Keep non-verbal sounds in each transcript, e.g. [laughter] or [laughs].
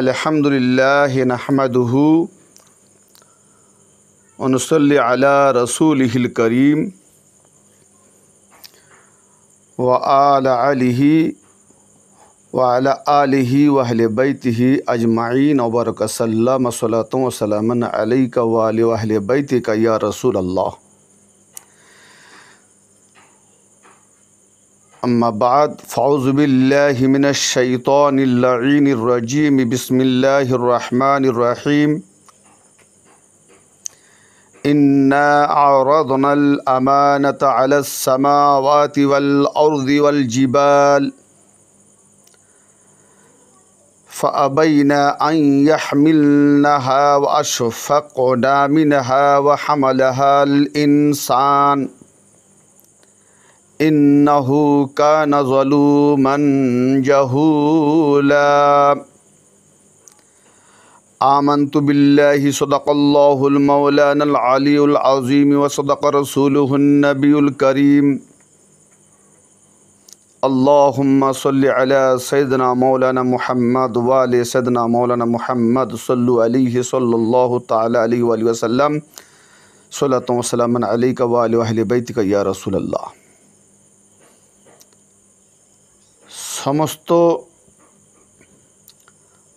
अल्हम्दुलिल्लाह नहमदहू वनसल रसूल करीम व आलि वाल आलि वहल बैत ही अजमाइन वबरकसल्लम सलात वसलमन वाल वहल बैत का या रसूल अल्लाह أما بعد فأعوذ بالله من الشيطان اللعين الرجيم بسم الله الرحمن الرحيم إنا عرضنا الأمانة على السماوات والأرض والجبال فأبينا أن يحملنها وأشفقنا منها وحملها الإنسان إنه كان ظلوما جهولا آمنت بالله صدق الله المولان العلي العظيم وصدق رسوله النبي الكريم اللهم صل على سيدنا مولانا محمد وعلى سيدنا مولانا محمد صلوا عليه صلى الله تعالى عليه وآله وسلم صلاة وسلام عليك وعلى أهل بيتك يا رسول الله সমস্ত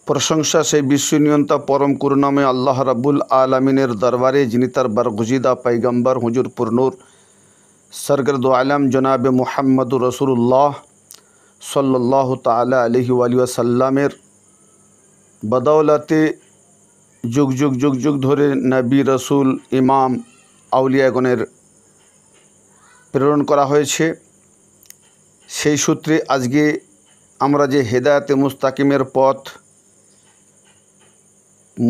প্রশংসা সেই বিশ্বনিয়ন্তা পরম কুরনামে আল্লাহ রাবুল আলমিনের দরবারে যিনি তার বরগুজিদা পাইগম্বর হুজুর পুরনুর সরগর্দ আলম জনাবে মোহাম্মদ রসুল্লাহ সাল্লাহ তালা আলহি আলিয়াসাল্লামের বদৌলতে যুগ যুগ যুগ যুগ ধরে নবী রসুল ইমাম আউলিয়াগণের প্রেরণ করা হয়েছে সেই সূত্রে আজকে আমরা যে হেদায়তে মুস্তাকিমের পথ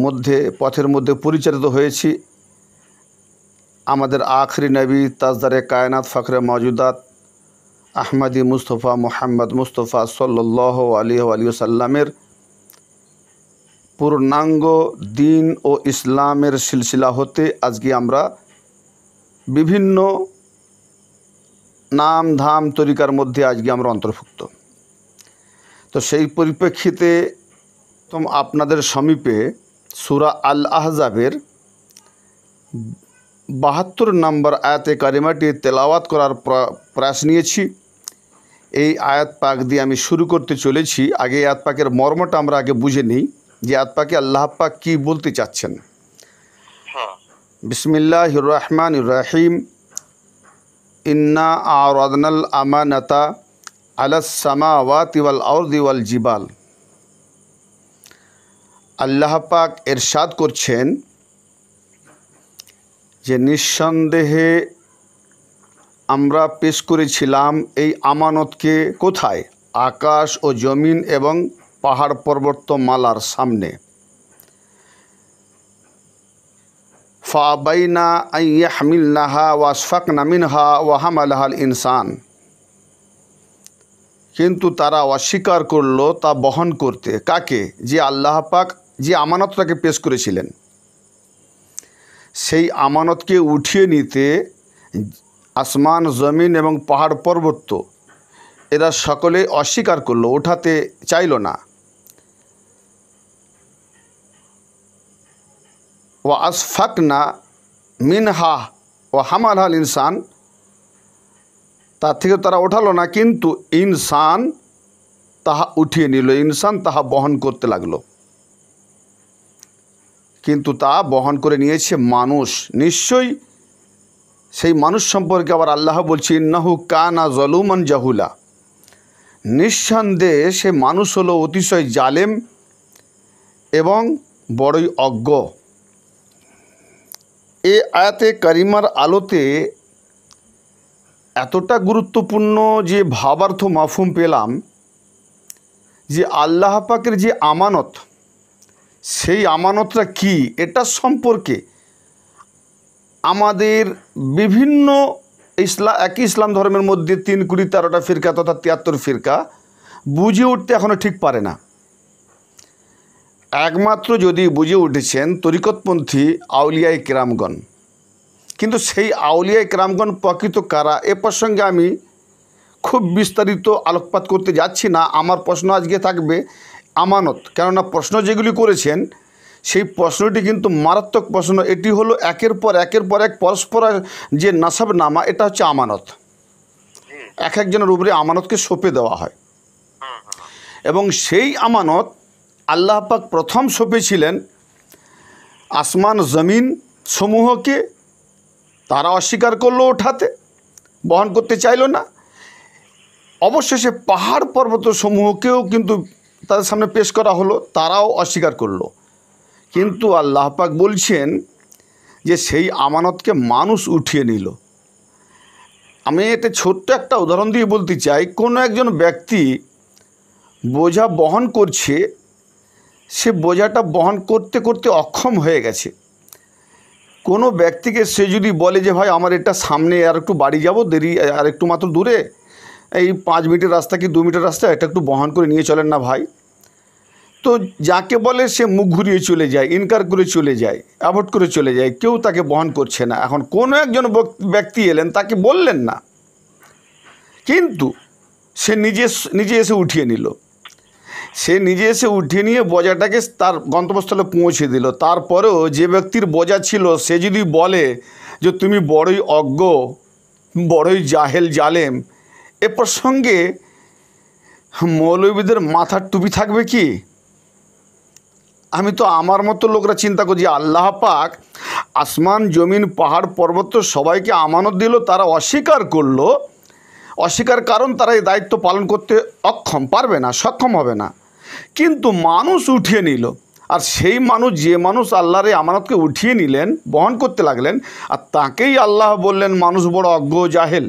মধ্যে পথের মধ্যে পরিচালিত হয়েছি আমাদের আখরি নবী তাজদারে কায়নাত ফখরে মজুদাত আহমদি মুস্তফা মোহাম্মদ মুস্তফা সল্ল্লাহ আলী আলী সাল্লামের পূর্ণাঙ্গ দিন ও ইসলামের সিলসিলা হতে আজকে আমরা বিভিন্ন নাম ধাম তরিকার মধ্যে আজকে আমরা অন্তর্ভুক্ত তো সেই পরিপ্রেক্ষিতে তো আপনাদের সমীপে সুরা আল আহজাবের বাহাত্তর নম্বর আয়াতে কারিমাটি তেলাওয়াত করার প্রয়াস নিয়েছি এই আয়াত পাক দিয়ে আমি শুরু করতে চলেছি আগে আয়াত পাকের মর্মটা আমরা আগে বুঝে নিই যে আয়াত পাকে আল্লাহ পাক কী বলতে চাচ্ছেন হ্যাঁ। বিসমিল্লাহ রহমান রাহিম ইন্না আওরাদনাল আমানতা আলাসামা আউর দিওয়াল জিবাল আল্লাহ পাক এরশাদ করছেন যে নিঃসন্দেহে আমরা পেশ করেছিলাম এই আমানতকে কোথায় আকাশ ও জমিন এবং পাহাড় পর্বতমালার সামনে ফাবাইনা আইয়া নাহা ওয়াসফাক নামিনহা ওয়াহাম আলহাল ইনসান কিন্তু তারা অস্বীকার করলো তা বহন করতে কাকে যে আল্লাহ পাক যে আমানত তাকে পেশ করেছিলেন সেই আমানতকে উঠিয়ে নিতে আসমান জমিন এবং পাহাড় পর্বত এরা সকলে অস্বীকার করলো ওঠাতে চাইল না ও না মিনহা ও হামাল ইনসান তার থেকে তারা ওঠালো না কিন্তু ইনসান তাহা উঠিয়ে নিল ইনসান তাহা বহন করতে লাগলো কিন্তু তা বহন করে নিয়েছে মানুষ নিশ্চয়ই সেই মানুষ সম্পর্কে আবার আল্লাহ বলছি ইন্নাহু কানা জলুমান জাহুলা নিঃসন্দেহে সে মানুষ হলো অতিশয় জালেম এবং বড়ই অজ্ঞ এ আয়াতে করিমার আলোতে এতটা গুরুত্বপূর্ণ যে ভাবার্থ মাফুম পেলাম যে আল্লাহ পাকের যে আমানত সেই আমানতটা কি এটা সম্পর্কে আমাদের বিভিন্ন ইসলাম একই ইসলাম ধর্মের মধ্যে তিন কুড়ি তেরোটা ফিরকা তথা তিয়াত্তর ফিরকা বুঝে উঠতে এখনও ঠিক পারে না একমাত্র যদি বুঝে উঠেছেন তরিকতপন্থী আউলিয়ায় কেরামগণ কিন্তু সেই আউলিয়া ইকরামগণ প্রকৃত কারা এ প্রসঙ্গে আমি খুব বিস্তারিত আলোকপাত করতে যাচ্ছি না আমার প্রশ্ন আজকে থাকবে আমানত কেননা প্রশ্ন যেগুলি করেছেন সেই প্রশ্নটি কিন্তু মারাত্মক প্রশ্ন এটি হলো একের পর একের পর এক পরস্পর যে নাসাব নামা এটা হচ্ছে আমানত এক একজনের উপরে আমানতকে সঁপে দেওয়া হয় এবং সেই আমানত আল্লাহ পাক প্রথম সঁপেছিলেন আসমান জমিন সমূহকে তারা অস্বীকার করলো ওঠাতে বহন করতে চাইল না অবশেষে পাহাড় পর্বত সমূহকেও কিন্তু তাদের সামনে পেশ করা হলো তারাও অস্বীকার করলো কিন্তু আল্লাহ পাক বলছেন যে সেই আমানতকে মানুষ উঠিয়ে নিল আমি এতে ছোট্ট একটা উদাহরণ দিয়ে বলতে চাই কোনো একজন ব্যক্তি বোঝা বহন করছে সে বোঝাটা বহন করতে করতে অক্ষম হয়ে গেছে কোনো ব্যক্তিকে সে যদি বলে যে ভাই আমার এটা সামনে আর একটু বাড়ি যাব দেরি আর একটু মাত্র দূরে এই পাঁচ মিনিটের রাস্তা কি দু মিটার রাস্তা এটা একটু বহন করে নিয়ে চলেন না ভাই তো যাকে বলে সে মুখ ঘুরিয়ে চলে যায় ইনকার করে চলে যায় অ্যাভয়েড করে চলে যায় কেউ তাকে বহন করছে না এখন কোনো একজন ব্যক্তি এলেন তাকে বললেন না কিন্তু সে নিজে নিজে এসে উঠিয়ে নিল সে নিজে এসে উঠিয়ে নিয়ে বজাটাকে তার গন্তব্যস্থলে পৌঁছে দিল তারপরেও যে ব্যক্তির বোঝা ছিল সে যদি বলে যে তুমি বড়ই অজ্ঞ বড়ই জাহেল জালেম এ প্রসঙ্গে মৌলবীদের মাথার টুপি থাকবে কি আমি তো আমার মতো লোকরা চিন্তা করছি আল্লাহ পাক আসমান জমিন পাহাড় পর্বত সবাইকে আমানত দিল তারা অস্বীকার করলো অস্বীকার কারণ তারা এই দায়িত্ব পালন করতে অক্ষম পারবে না সক্ষম হবে না কিন্তু মানুষ উঠিয়ে নিল আর সেই মানুষ যে মানুষ আল্লাহর এই আমানতকে উঠিয়ে নিলেন বহন করতে লাগলেন আর তাকেই আল্লাহ বললেন মানুষ বড় অজ্ঞ জাহেল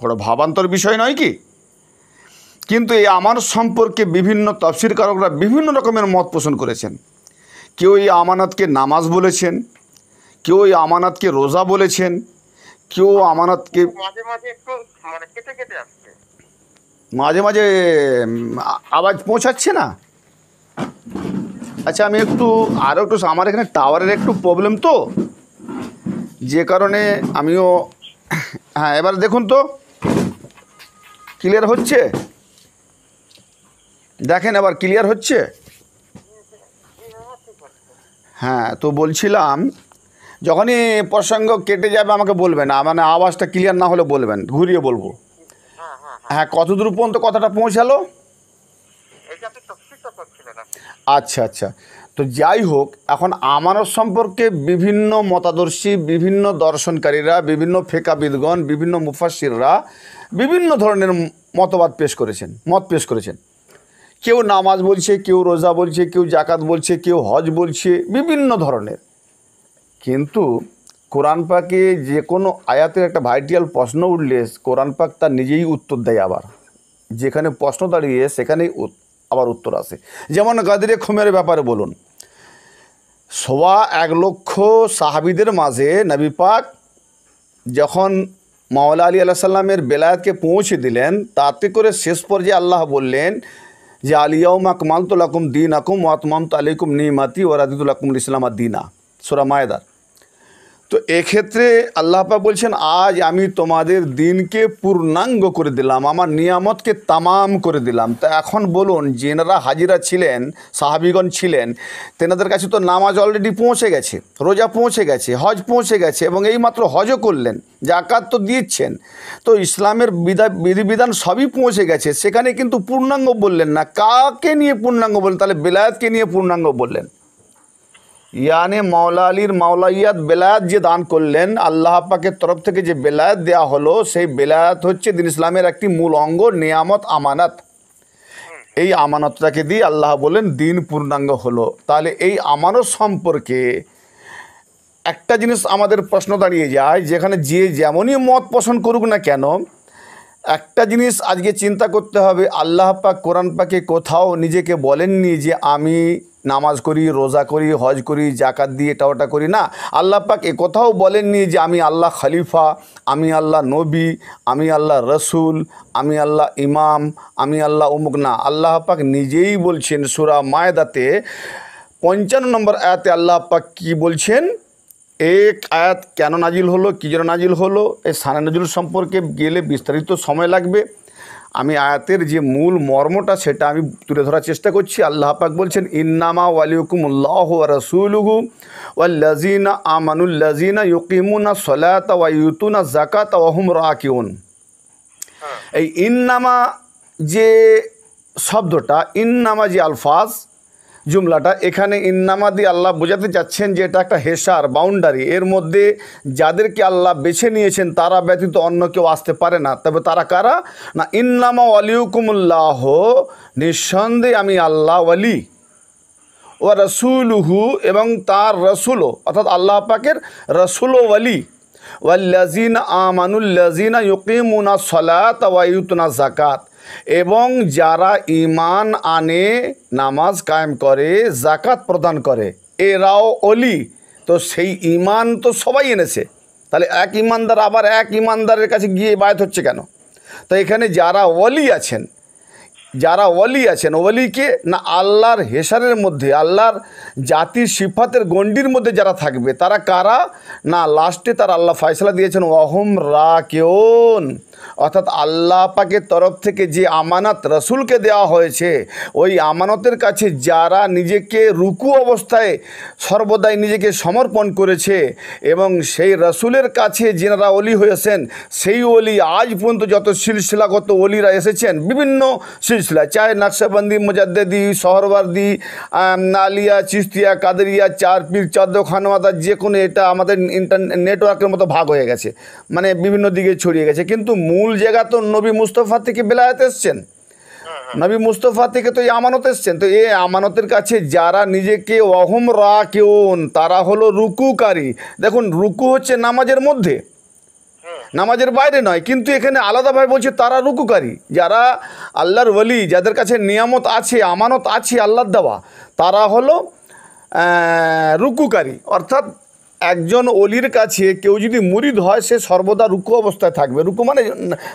বড় ভাবান্তর বিষয় নয় কি কিন্তু এই আমানত সম্পর্কে বিভিন্ন তফসিরকারকরা বিভিন্ন রকমের মত পোষণ করেছেন কেউ এই আমানতকে নামাজ বলেছেন কেউ এই আমানতকে রোজা বলেছেন কেউ আমানতকে মাঝে মাঝে একটু মানে কেটে কেটে আসছে মাঝে মাঝে আওয়াজ পৌঁছাচ্ছে না আচ্ছা আমি একটু আরও একটু আমার এখানে টাওয়ারের একটু প্রবলেম তো যে কারণে আমিও হ্যাঁ এবার দেখুন তো ক্লিয়ার হচ্ছে দেখেন আবার ক্লিয়ার হচ্ছে হ্যাঁ তো বলছিলাম যখনই প্রসঙ্গ কেটে যাবে আমাকে বলবেন মানে আওয়াজটা ক্লিয়ার না হলে বলবেন ঘুরিয়ে বলবো হ্যাঁ কত দূর পর্যন্ত কথাটা পৌঁছালো আচ্ছা আচ্ছা তো যাই হোক এখন আমানত সম্পর্কে বিভিন্ন মতাদর্শী বিভিন্ন দর্শনকারীরা বিভিন্ন ফেকাবিদগণ বিভিন্ন মুফাসিররা বিভিন্ন ধরনের মতবাদ পেশ করেছেন মত পেশ করেছেন কেউ নামাজ বলছে কেউ রোজা বলছে কেউ জাকাত বলছে কেউ হজ বলছে বিভিন্ন ধরনের কিন্তু কোরআন পাকে যে কোনো আয়াতের একটা ভাইটিয়াল প্রশ্ন উঠলে কোরআন পাক তার নিজেই উত্তর দেয় আবার যেখানে প্রশ্ন দাঁড়িয়ে সেখানেই আবার উত্তর আসে যেমন গাদিরে খুমের ব্যাপারে বলুন সোয়া এক লক্ষ সাহাবিদের মাঝে নবী পাক যখন মাওলা আলী আল্লাহ সাল্লামের বেলায়াতকে পৌঁছে দিলেন তাতে করে শেষ পর্যায়ে আল্লাহ বললেন যে আলিয়াউ আকমাল আকুম দিন আকুম ওয়াতমাম আলিকুম নিমাতি ওরাদিদুল আকুম ইসলামা দিনা সোরা মায়দার তো এক্ষেত্রে আল্লাহপা বলছেন আজ আমি তোমাদের দিনকে পূর্ণাঙ্গ করে দিলাম আমার নিয়ামতকে তামাম করে দিলাম তা এখন বলুন যেনারা হাজিরা ছিলেন সাহাবিগণ ছিলেন তেনাদের কাছে তো নামাজ অলরেডি পৌঁছে গেছে রোজা পৌঁছে গেছে হজ পৌঁছে গেছে এবং এই মাত্র হজও করলেন জাকাত তো দিচ্ছেন তো ইসলামের বিধা বিধিবিধান সবই পৌঁছে গেছে সেখানে কিন্তু পূর্ণাঙ্গ বললেন না কাকে নিয়ে পূর্ণাঙ্গ বললেন তাহলে বেলায়তকে নিয়ে পূর্ণাঙ্গ বললেন ইয়ানে মাওলা আলীর মাওলাইয়াত বেলায়াত যে দান করলেন আল্লাহ পাকের তরফ থেকে যে বেলায়াত দেয়া হলো সেই বেলায়াত হচ্ছে দিন ইসলামের একটি মূল অঙ্গ নিয়ামত আমানত এই আমানতটাকে দিয়ে আল্লাহ বলেন দিন পূর্ণাঙ্গ হলো তাহলে এই আমানত সম্পর্কে একটা জিনিস আমাদের প্রশ্ন দাঁড়িয়ে যায় যেখানে যে যেমনই মত পোষণ করুক না কেন একটা জিনিস আজকে চিন্তা করতে হবে আল্লাহ পাক কোরআন পাকে কোথাও নিজেকে বলেননি যে আমি নামাজ করি রোজা করি হজ করি জাকাত দিয়ে এটা ওটা করি না আল্লাহ পাক এ কথাও বলেননি যে আমি আল্লাহ খলিফা আমি আল্লাহ নবী আমি আল্লাহ রসুল আমি আল্লাহ ইমাম আমি আল্লাহ উমুক না আল্লাহ পাক নিজেই বলছেন সুরা মায়দাতে পঞ্চান্ন নম্বর আয়াতে আল্লাহ পাক কি বলছেন এক আয়াত কেন নাজিল হলো কী জন্য নাজিল হলো এই সানা নাজুল সম্পর্কে গেলে বিস্তারিত সময় লাগবে আমি আয়াতের যে মূল মর্মটা সেটা আমি তুলে ধরার চেষ্টা করছি আল্লাহ পাক বলেন ইননামা ওয়ালাকুমুল্লাহ ওয়া রাসূলুগু ওয়াল্লাজিনা আমানু লযিনা ইয়াকিমুনা সলাতাও ওয়া ইয়াতুনা যাকাতাও ওয়া হুমরাক্বিউন হ্যাঁ এই ইননামা যে শব্দটা ইননামা জি আলফায জুমলাটা এখানে ইন্নামা দিয়ে আল্লাহ বোঝাতে চাচ্ছেন যে এটা একটা হেসার বাউন্ডারি এর মধ্যে যাদেরকে আল্লাহ বেছে নিয়েছেন তারা ব্যতীত অন্য কেউ আসতে পারে না তবে তারা কারা না ইন্নামা ওয়ালিউকুমুল্লাহ নিঃসন্দেহে আমি আল্লাহ আলি ও রসুলহু এবং তার রসুলো অর্থাৎ আল্লাহ পাকের রসুলও ওয়ালি ওয়াল্লাজিনা আমানুল্লাজিনা ইউকিমুনা সলাত ওয়াইতুনা জাকাত এবং যারা ইমান আনে নামাজ কায়েম করে জাকাত প্রদান করে এরাও অলি তো সেই ইমান তো সবাই এনেছে তাহলে এক ইমানদার আবার এক ইমানদারের কাছে গিয়ে বায়ত হচ্ছে কেন তো এখানে যারা অলি আছেন যারা অলি আছেন অলিকে না আল্লাহর হেসারের মধ্যে আল্লাহর জাতির সিফাতের গণ্ডির মধ্যে যারা থাকবে তারা কারা না লাস্টে তার আল্লাহ ফয়সলা দিয়েছেন অহম রা কেউন অর্থাৎ আল্লাহ পাকের তরফ থেকে যে আমানত রসুলকে দেওয়া হয়েছে ওই আমানতের কাছে যারা নিজেকে রুকু অবস্থায় সর্বদাই নিজেকে সমর্পণ করেছে এবং সেই রসুলের কাছে যেনারা অলি হয়েছেন সেই অলি আজ পর্যন্ত যত সিলসিলাগত অলিরা এসেছেন বিভিন্ন সিলসিলা চাহে নকশাবন্দি মোজাদ্দেদি শহরবার্দি নালিয়া চিস্তিয়া কাদেরিয়া চার পীর চাদ্দখানওয়াদা যে কোনো এটা আমাদের ইন্টার নেটওয়ার্কের মতো ভাগ হয়ে গেছে মানে বিভিন্ন দিকে ছড়িয়ে গেছে কিন্তু মূল জায়গা তো নবী মুস্তফা থেকে বেলায়েত এসছেন হ্যাঁ, হ্যাঁ। নবী মুস্তফা থেকে তো এই আমানত এসছেন তো এই আমানতের কাছে যারা নিজেকে অহম রা কেউন তারা হলো রুকুকারী দেখুন রুকু হচ্ছে নামাজের মধ্যে হ্যাঁ। নামাজের বাইরে নয় কিন্তু এখানে আলাদাভাবে বলছে তারা রুকুকারী যারা আল্লাহর ওলি যাদের কাছে নিয়ামত আছে আমানত আছে আল্লাহর দেওয়া তারা হলো রুকুকারী অর্থাৎ একজন অলির কাছে কেউ যদি মুরিদ হয় সে সর্বদা রুকু অবস্থায় থাকবে রুকু মানে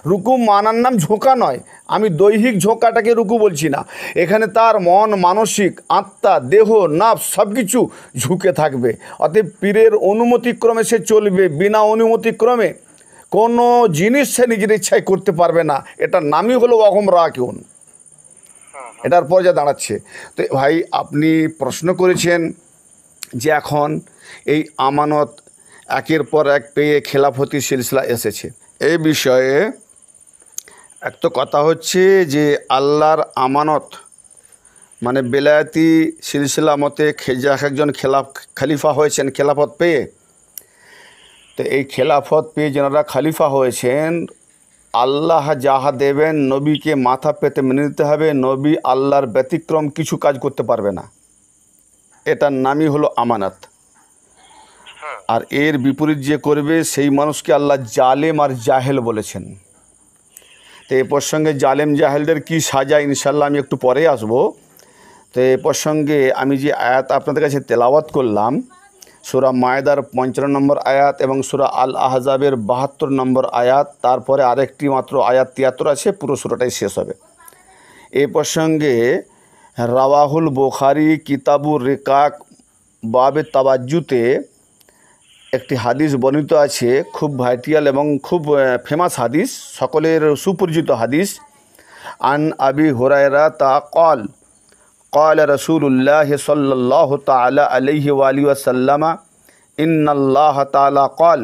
রুকু মানার নাম ঝোঁকা নয় আমি দৈহিক ঝোঁকাটাকে রুকু বলছি না এখানে তার মন মানসিক আত্মা দেহ নাফ সব কিছু ঝুঁকে থাকবে অতএব পীরের অনুমতিক্রমে সে চলবে বিনা অনুমতিক্রমে কোনো জিনিস সে নিজের ইচ্ছায় করতে পারবে না এটার নামই হলো অগম রাখুন এটার পর যা দাঁড়াচ্ছে তো ভাই আপনি প্রশ্ন করেছেন যে এখন এই আমানত একের পর এক পেয়ে খেলাফতি সিলসিলা এসেছে এই বিষয়ে এক তো কথা হচ্ছে যে আল্লাহর আমানত মানে বেলায়াতি সিলসিলা মতে এক একজন খেলাফ খালিফা হয়েছেন খেলাফত পেয়ে তো এই খেলাফত পেয়ে যেনারা খালিফা হয়েছেন আল্লাহ যাহা দেবেন নবীকে মাথা পেতে মেনে নিতে হবে নবী আল্লাহর ব্যতিক্রম কিছু কাজ করতে পারবে না এটার নামই হলো আমানত আর এর বিপরীত যে করবে সেই মানুষকে আল্লাহ জালেম আর জাহেল বলেছেন তো এ প্রসঙ্গে জালেম জাহেলদের কি সাজা ইনশাল্লাহ আমি একটু পরে আসব তো এ প্রসঙ্গে আমি যে আয়াত আপনাদের কাছে তেলাওয়াত করলাম সুরা মায়দার পঞ্চান্ন নম্বর আয়াত এবং সুরা আল আহজাবের বাহাত্তর নম্বর আয়াত তারপরে আরেকটি মাত্র আয়াত তিয়াত্তর আছে পুরো সুরাটাই শেষ হবে এ প্রসঙ্গে রাওয়াহুল বোখারি কিতাবুর রেকাক বাবে তাবাজ্জুতে একটি হাদিস বর্ণিত আছে খুব ভাইটিয়াল এবং খুব ফেমাস হাদিস সকলের সুপরিচিত হাদিস আন আবি হোরায়রা তা কল কল রসুল্লাহ সাল্লাহ صلى আলহি تعالى عليه وآله وسلم إن الله تعالى قال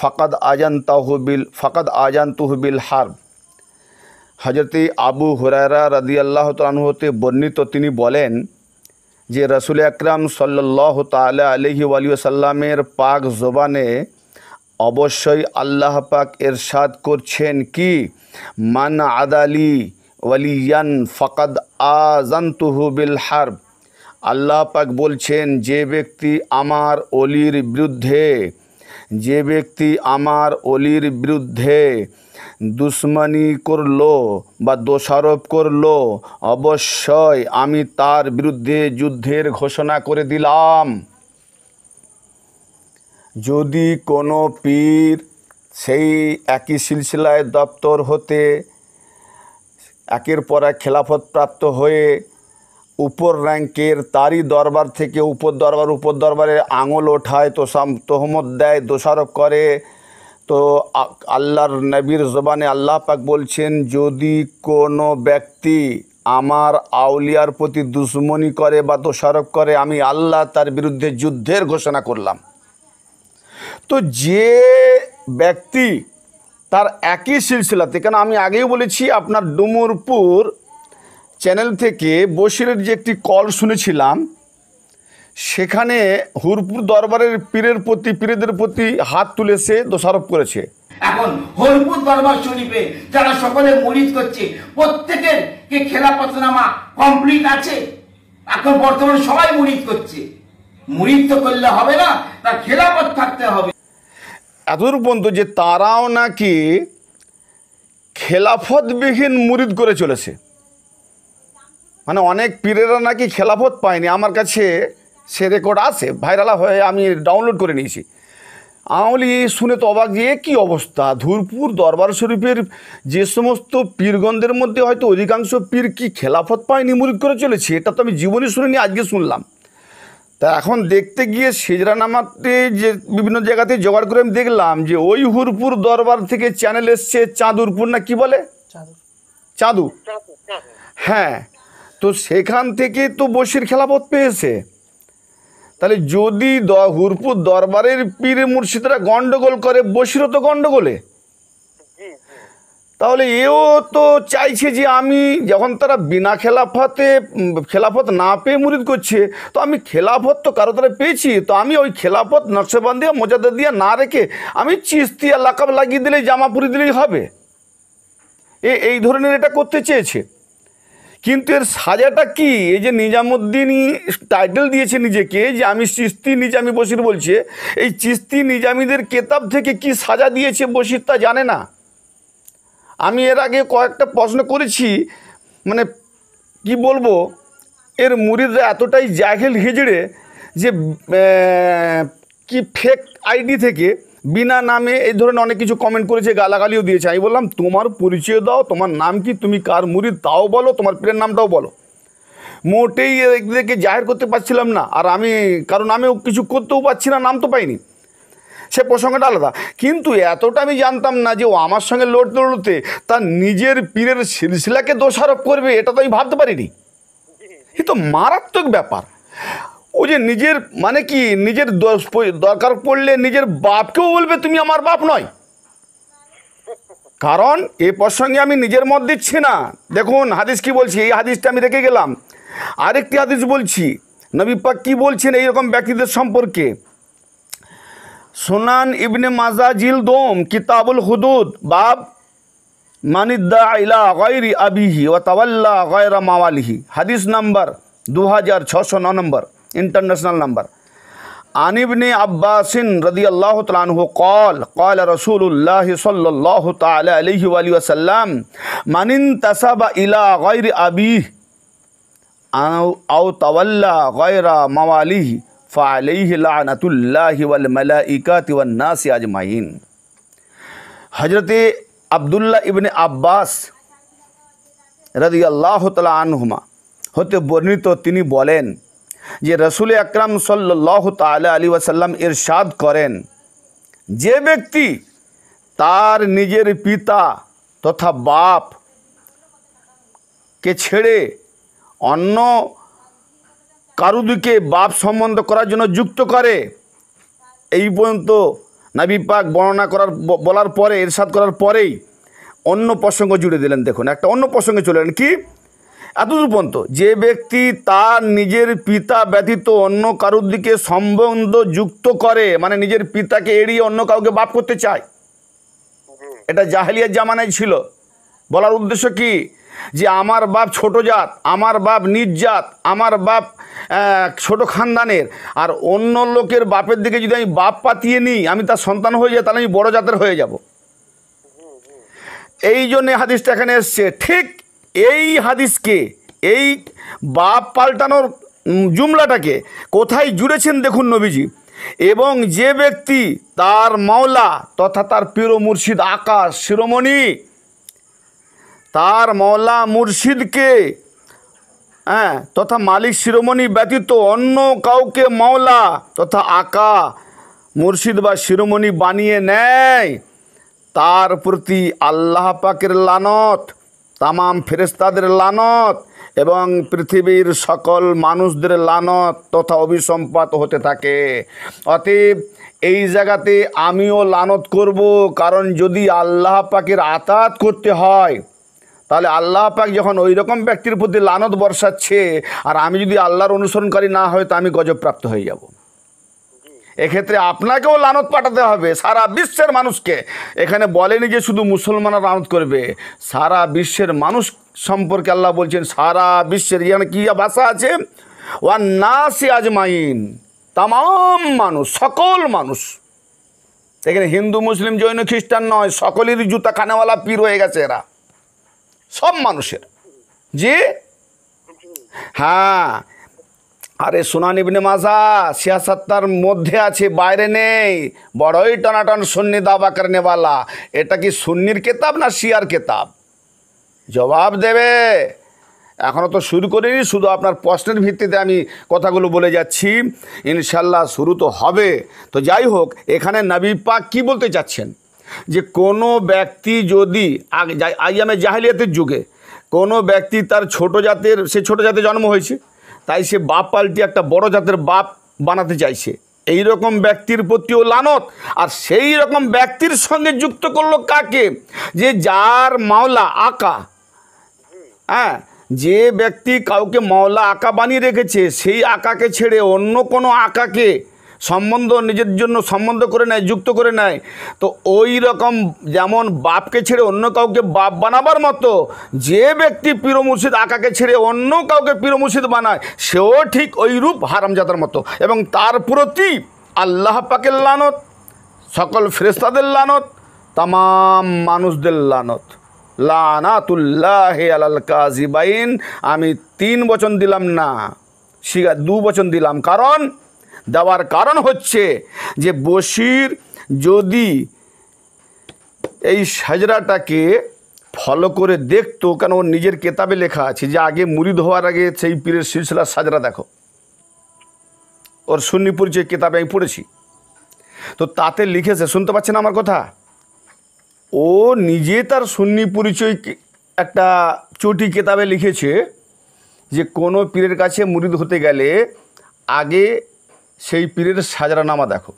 ফকদ আজান বিল ফকদ আজান তহবিল হার হজরতে আবু হুরায়রা রাদি আল্লাহ তালাহতে বর্ণিত তিনি বলেন যে রসুল আকরাম সাল্লাহ তালা আলহি আলিয়াসাল্লামের পাক জবানে অবশ্যই আল্লাহ পাক এরশাদ করছেন কি মান আদালি ওয়ালিয়ান ফকাদ আজান্তুহু বিল হার্ব আল্লাহ পাক বলছেন যে ব্যক্তি আমার অলির বিরুদ্ধে যে ব্যক্তি আমার অলির বিরুদ্ধে দুশ্মনী করলো বা দোষারোপ করলো অবশ্যই আমি তার বিরুদ্ধে যুদ্ধের ঘোষণা করে দিলাম যদি কোনো পীর সেই একই সিলসিলায় দপ্তর হতে একের পর এক খেলাফত প্রাপ্ত হয়ে উপর র্যাঙ্কের তারই দরবার থেকে উপর দরবার উপর দরবারে আঙুল ওঠায় তোষাম তোহমত দেয় দোষারোপ করে তো আল্লাহর নবীর জবানে আল্লাহ পাক বলছেন যদি কোনো ব্যক্তি আমার আউলিয়ার প্রতি দুশ্মনী করে বা দোষারোপ করে আমি আল্লাহ তার বিরুদ্ধে যুদ্ধের ঘোষণা করলাম তো যে ব্যক্তি তার একই সিলসিলাতে কেন আমি আগেই বলেছি আপনার ডুমুরপুর চ্যানেল থেকে বসিরের যে একটি কল শুনেছিলাম সেখানে হুরপুর দরবারের পীরের প্রতি পীরেদের প্রতি হাত তুলে সে দোষারোপ করেছে এখন হরপুর দরবার শরীফে যারা সকলে মরিদ করছে প্রত্যেকের কে খেলা পথনামা কমপ্লিট আছে এখন বর্তমানে সবাই মরিদ করছে মরিদ তো করলে হবে না তার খেলাপথ থাকতে হবে এতদূর পর্যন্ত যে তারাও নাকি খেলাফতবিহীন মুরিদ করে চলেছে মানে অনেক পীরেরা নাকি খেলাফত পায়নি আমার কাছে সে রেকর্ড আছে ভাইরাল হয়ে আমি ডাউনলোড করে নিয়েছি আমলি শুনে তো অবাক যে কী অবস্থা ধুরপুর দরবার শরীফের যে সমস্ত পীরগন্ধের মধ্যে হয়তো অধিকাংশ পীর কি খেলাফত পায়নি মুরিদ করে চলেছে এটা তো আমি জীবনে শুনিনি আজকে শুনলাম তা এখন দেখতে গিয়ে সেজরা নামাতে যে বিভিন্ন জায়গাতে জোগাড় করে আমি দেখলাম যে ওই হুরপুর দরবার থেকে চ্যানেল এসছে চাঁদুরপুর না কি বলে চাঁদু হ্যাঁ তো সেখান থেকে তো বসির খেলাপথ পেয়েছে তাহলে যদি দ হুরপুর দরবারের পীর মুর্শিদরা গন্ডগোল করে বসির তো গন্ডগোলে তাহলে এও তো চাইছে যে আমি যখন তারা বিনা খেলাফতে খেলাফত না পেয়ে মুরিদ করছে তো আমি খেলাফত তো কারো তারা পেয়েছি তো আমি ওই খেলাফত নকশাবান্দিয়া মজাদা দিয়া না রেখে আমি চিস্তিয়া লাকাব লাগিয়ে দিলেই জামা পুরি দিলেই হবে এই ধরনের এটা করতে চেয়েছে কিন্তু এর সাজাটা কি এই যে নিজামুদ্দিনই টাইটেল দিয়েছে নিজেকে যে আমি চিস্তি নিজামি বসির বলছে এই চিস্তি নিজামিদের কেতাব থেকে কি সাজা দিয়েছে বসির তা জানে না আমি এর আগে কয়েকটা প্রশ্ন করেছি মানে কি বলবো এর মুরিদরা এতটাই জাহেল হিজড়ে যে কি ফেক আইডি থেকে বিনা নামে এই ধরনের অনেক কিছু কমেন্ট করেছে গালাগালিও দিয়েছে আমি বললাম তোমার পরিচয় দাও তোমার নাম কি তুমি কার মুড়ি তাও বলো তোমার পীরের নামটাও বলো মোটেই এদেরকে জাহির করতে পারছিলাম না আর আমি কারণ আমি কিছু করতেও পারছি না নাম তো পাইনি সে প্রসঙ্গটা আলাদা কিন্তু এতটা আমি জানতাম না যে ও আমার সঙ্গে লড়তে লড়তে তার নিজের পীরের সিলসিলাকে দোষারোপ করবে এটা তো আমি ভাবতে পারিনি এ তো মারাত্মক ব্যাপার ও যে নিজের মানে কি নিজের দরকার পড়লে নিজের বাপকেও বলবে তুমি আমার বাপ নয় কারণ এ প্রসঙ্গে আমি নিজের মত দিচ্ছি না দেখুন হাদিস কি বলছি এই হাদিসটা আমি রেখে গেলাম আরেকটি হাদিস বলছি নবী পাক কী বলছেন এইরকম ব্যক্তিদের সম্পর্কে সোনান ইবনে মাজা জিল দোম কিতাবুল হুদুদ বাপ মানিদ্দা আইলা গৈরি আবিহি ও তাওয়াল্লা গৈরা মাওয়ালিহি হাদিস নাম্বার দু হাজার ছশো ন নম্বর इंटरनेशनल नंबर अनिबन अब्बासिन रदी अल्लाह तु कौल कौल रसूल सल्लाम मनिन तसब इला गैर अबी औ तवल्ला गैर मवाली फ़ालतुल्लाजमाइन हजरत अब्दुल्ला इबन अब्बास रदी अल्लाह तुमा होते वर्णित তিনি বলেন যে রসুল আকরাম সাল্লাহ তাল আলী ওয়াসাল্লাম ইরশাদ করেন যে ব্যক্তি তার নিজের পিতা তথা বাপ কে ছেড়ে অন্য কারুদিকে বাপ সম্বন্ধ করার জন্য যুক্ত করে এই পর্যন্ত নাবি পাক বর্ণনা করার বলার পরে এরশাদ করার পরেই অন্য প্রসঙ্গ জুড়ে দিলেন দেখুন একটা অন্য প্রসঙ্গে চলে এলেন কি এতদূর পর্যন্ত যে ব্যক্তি তার নিজের পিতা ব্যতীত অন্য কারোর দিকে সম্বন্ধ যুক্ত করে মানে নিজের পিতাকে এড়িয়ে অন্য কাউকে বাপ করতে চায় এটা জাহেলিয়ার জামানায় ছিল বলার উদ্দেশ্য কি যে আমার বাপ ছোট জাত আমার বাপ নির্জাত আমার বাপ ছোট খানদানের আর অন্য লোকের বাপের দিকে যদি আমি বাপ পাতিয়ে নিই আমি তার সন্তান হয়ে যাই তাহলে আমি বড় জাতের হয়ে যাব এই জন্যে হাদিসটা এখানে এসছে ঠিক এই হাদিসকে এই বাপ পাল্টানোর জুমলাটাকে কোথায় জুড়েছেন দেখুন নবীজি এবং যে ব্যক্তি তার মাওলা তথা তার প্রিয় মুর্শিদ আকাশ শিরোমণি তার মাওলা মুর্শিদকে হ্যাঁ তথা মালিক শিরোমণি ব্যতীত অন্য কাউকে মাওলা তথা আকা মুর্শিদ বা শিরোমণি বানিয়ে নেয় তার প্রতি আল্লাহ পাকের লানত তামাম ফেরেস্তাদের লানত এবং পৃথিবীর সকল মানুষদের লানত তথা অভিসম্পাত হতে থাকে অতীব এই জায়গাতে আমিও লানত করব কারণ যদি আল্লাহ পাকের আতাত করতে হয় তাহলে আল্লাহ পাক যখন ওই রকম ব্যক্তির প্রতি লানত বর্ষাচ্ছে আর আমি যদি আল্লাহর অনুসরণকারী না হয় তা আমি গজবপ্রাপ্ত হয়ে যাব এক্ষেত্রে আপনাকেও লানত পাঠাতে হবে সারা বিশ্বের মানুষকে এখানে বলেনি যে শুধু মুসলমানরা লানত করবে সারা বিশ্বের মানুষ সম্পর্কে আল্লাহ বলছেন সারা বিশ্বের ইয়ান কী ভাষা আছে ওয়ান নাসি আজমাইন তাম মানুষ সকল মানুষ এখানে হিন্দু মুসলিম জৈন খ্রিস্টান নয় সকলেরই জুতা খানাওয়ালা পীর হয়ে গেছে এরা সব মানুষের যে হ্যাঁ আরে সোনান ইবনে মাজা সিয়াসাত্তার মধ্যে আছে বাইরে নেই বড়ই টনাটন সুন্নি দাবা কারণেওয়ালা এটা কি সুন্নির কেতাব না শিয়ার কেতাব জবাব দেবে এখনও তো শুরু করিনি শুধু আপনার প্রশ্নের ভিত্তিতে আমি কথাগুলো বলে যাচ্ছি ইনশাল্লাহ শুরু তো হবে তো যাই হোক এখানে নবী পাক কী বলতে চাচ্ছেন যে কোনো ব্যক্তি যদি আগে আইয়ামে জাহিলিয়াতের যুগে কোনো ব্যক্তি তার ছোট জাতের সে ছোট জাতে জন্ম হয়েছে তাই সে বাপ পাল্টি একটা বড় জাতের বাপ বানাতে চাইছে এই রকম ব্যক্তির প্রতিও লানত আর সেই রকম ব্যক্তির সঙ্গে যুক্ত করলো কাকে যে যার মাওলা আকা হ্যাঁ যে ব্যক্তি কাউকে মাওলা আঁকা বানিয়ে রেখেছে সেই আঁকাকে ছেড়ে অন্য কোনো আঁকাকে সম্বন্ধ নিজের জন্য সম্বন্ধ করে নেয় যুক্ত করে নেয় তো ওই রকম যেমন বাপকে ছেড়ে অন্য কাউকে বাপ বানাবার মতো যে ব্যক্তি পীর মুর্শিদ আকাকে ছেড়ে অন্য কাউকে পীর মুর্শিদ বানায় সেও ঠিক ওই রূপ হারামজাদার মতো এবং তার প্রতি আল্লাহ পাকের লানত সকল ফেরেস্তাদের লানত তাম মানুষদের লানত লানাতুল্লাহ আলাল কাজিবাইন আমি তিন বচন দিলাম না শিগা দু বচন দিলাম কারণ দেওয়ার কারণ হচ্ছে যে বসির যদি এই সাজরাটাকে ফলো করে দেখতো কেন ওর নিজের কেতাবে লেখা আছে যে আগে মুড়ি হওয়ার আগে সেই পীরের সিলসিলার সাজরা দেখো ওর সুন্নি পরিচয় কেতাবে আমি পড়েছি তো তাতে লিখেছে শুনতে পাচ্ছেন আমার কথা ও নিজে তার সুন্নি পরিচয় একটা চটি কেতাবে লিখেছে যে কোনো পীরের কাছে মুড়ি হতে গেলে আগে সেই পীরের সাজরানামা দেখো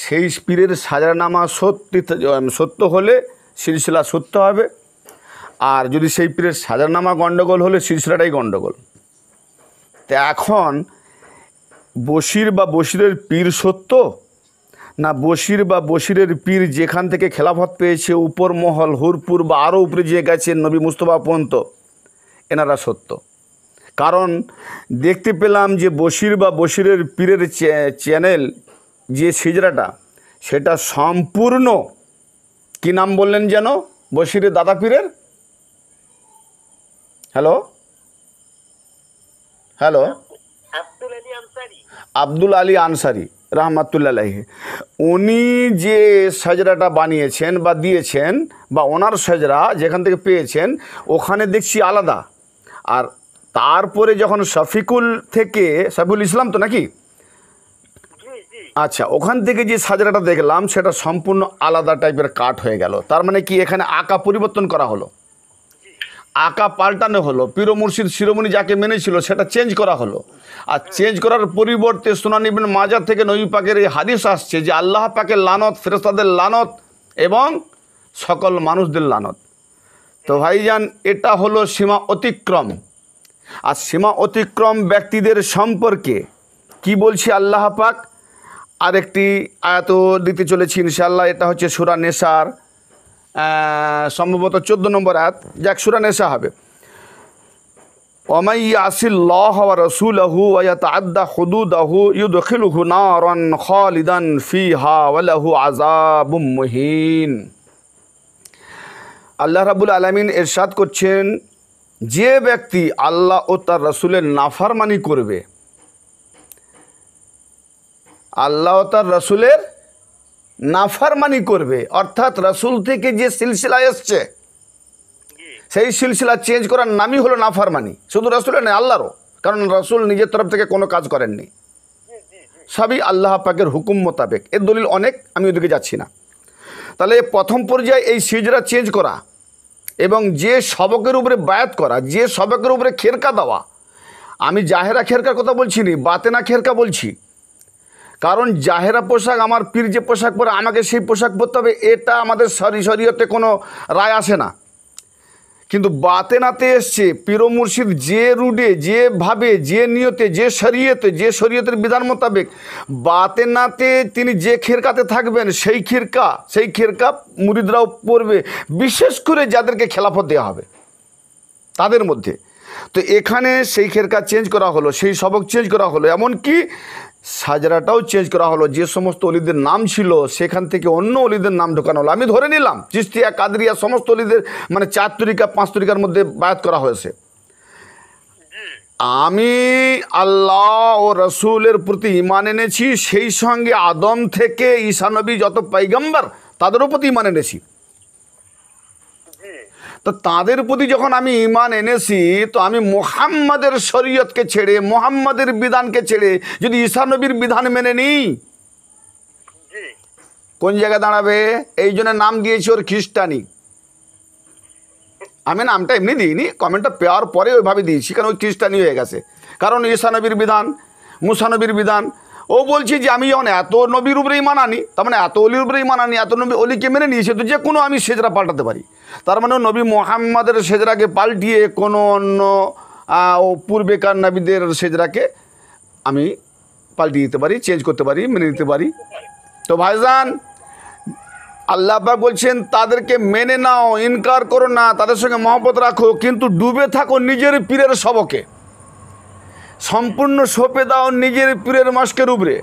সেই পীরের সাজরানামা সত্যি সত্য হলে সিলসিলা সত্য হবে আর যদি সেই পীরের সাজরানামা গণ্ডগোল হলে সিলসিলাটাই গণ্ডগোল তা এখন বসির বা বশিরের পীর সত্য না বসির বা বসিরের পীর যেখান থেকে খেলাফত পেয়েছে উপর মহল হুরপুর বা আরও উপরে যে গেছে নবী মুস্তফা পন্ত এনারা সত্য কারণ দেখতে পেলাম যে বসির বা বসিরের পীরের চ্যানেল যে সিজরাটা সেটা সম্পূর্ণ কি নাম বললেন যেন বশিরের দাদা পীরের হ্যালো হ্যালো আব্দুল আলী আনসারি রহমাতুল্লাহ উনি যে সাজরাটা বানিয়েছেন বা দিয়েছেন বা ওনার সাজরা যেখান থেকে পেয়েছেন ওখানে দেখছি আলাদা আর তারপরে যখন শফিকুল থেকে শফিকুল ইসলাম তো নাকি আচ্ছা ওখান থেকে যে সাজরাটা দেখলাম সেটা সম্পূর্ণ আলাদা টাইপের কাট হয়ে গেল তার মানে কি এখানে আঁকা পরিবর্তন করা হলো আঁকা পাল্টানো হলো পীর মুর্শিদ শিরোমণি যাকে মেনেছিল সেটা চেঞ্জ করা হলো আর চেঞ্জ করার পরিবর্তে সোনানিবিন মাজার থেকে নবী পাকের এই হাদিস আসছে যে আল্লাহ পাকের লানত ফেরস্তাদের লানত এবং সকল মানুষদের লানত তো ভাইজান এটা হলো সীমা অতিক্রম আর সীমা অতিক্রম ব্যক্তিদের সম্পর্কে কি বলছি আল্লাহ পাক আরেকটি আয়াত দিতে চলেছি ইনশাল্লাহ এটা হচ্ছে সুরা নেশার সম্ভবত চোদ্দো নম্বর আয়াত যাক সুরা নেশা হবে ওমাই আসিল্লাহ রসুলহু আয়াতদা হুদুদাহু ইউদখিলহু নারন খালিদান ফিহা ওয়ালাহু আযাবুম মুহিন আল্লাহ রাবুল আলামিন এরশাদ করছেন যে ব্যক্তি আল্লাহ ও তার রসুলের নাফারমানি করবে আল্লাহ ও তার রসুলের নাফারমানি করবে অর্থাৎ রসুল থেকে যে সিলসিলা এসছে সেই সিলসিলা চেঞ্জ করার নামই হলো নাফারমানি শুধু রসুলের নয় আল্লাহরও কারণ রাসুল নিজের তরফ থেকে কোনো কাজ করেননি সবই আল্লাহ পাকের হুকুম মোতাবেক এর দলিল অনেক আমি ওদিকে যাচ্ছি না তাহলে প্রথম পর্যায়ে এই সিজরা চেঞ্জ করা এবং যে শবকের উপরে বায়াত করা যে শবকের উপরে খেরকা দেওয়া আমি জাহেরা খেরকার কথা বলছি নি বাতেনা খেরকা বলছি কারণ জাহেরা পোশাক আমার পীর যে পোশাক পরে আমাকে সেই পোশাক পরতে হবে এটা আমাদের সরি শরীয়তে কোনো রায় আসে না কিন্তু বাতে নাতে এসছে পীর মুর্শিদ যে রুডে যেভাবে যে নিয়তে যে শরীয়তে যে শরীয়তের বিধান মোতাবেক বাতে নাতে তিনি যে খিরকাতে থাকবেন সেই খিরকা সেই খিরকা মুরিদরাও পড়বে বিশেষ করে যাদেরকে খেলাফত দেওয়া হবে তাদের মধ্যে তো এখানে সেই খেরকা চেঞ্জ করা হলো সেই সবক চেঞ্জ করা হলো এমনকি সাজরাটাও চেঞ্জ করা হলো যে সমস্ত অলিদের নাম ছিল সেখান থেকে অন্য অলিদের নাম ঢোকানো হলো আমি ধরে নিলাম চিস্তিয়া কাদরিয়া সমস্ত অলিদের মানে চার তরিকা পাঁচ তরিকার মধ্যে বায়াত করা হয়েছে আমি আল্লাহ ও রসুলের প্রতি ইমান এনেছি সেই সঙ্গে আদম থেকে ঈশানবী যত পাইগম্বর তাদেরও প্রতি ইমান এনেছি তো তাদের প্রতি যখন আমি ইমান এনেছি তো আমি মোহাম্মদের শরীয়তকে ছেড়ে মোহাম্মদের বিধানকে ছেড়ে যদি ঈশানবীর বিধান মেনে নিই কোন জায়গায় দাঁড়াবে এই জন্য নাম দিয়েছি ওর খ্রিস্টানি আমি নামটা এমনি দিইনি কমেন্টটা পেওয়ার পরে ওইভাবে দিয়েছি কারণ ওই খ্রিস্টানি হয়ে গেছে কারণ ঈশানবীর বিধান মুসানবীর বিধান ও বলছে যে আমি যখন এত নবীর উপরেই মানানি তার মানে এত অলির উপরেই মানানি এত নবী অলিকে মেনে নিয়েছে তো যে কোনো আমি সেজরা পাল্টাতে পারি তার মানে নবী মোহাম্মদের সেজরাকে পাল্টিয়ে কোনো অন্য ও পূর্বেকার নবীদের সেজরাকে আমি পাল্টিয়ে দিতে পারি চেঞ্জ করতে পারি মেনে নিতে পারি তো ভাইজান আল্লাহবাক বলছেন তাদেরকে মেনে নাও ইনকার করো না তাদের সঙ্গে মহব্বত রাখো কিন্তু ডুবে থাকো নিজের পীরের সবকে সম্পূর্ণ সঁপে দাও নিজের পীরের মাস্কের উপরে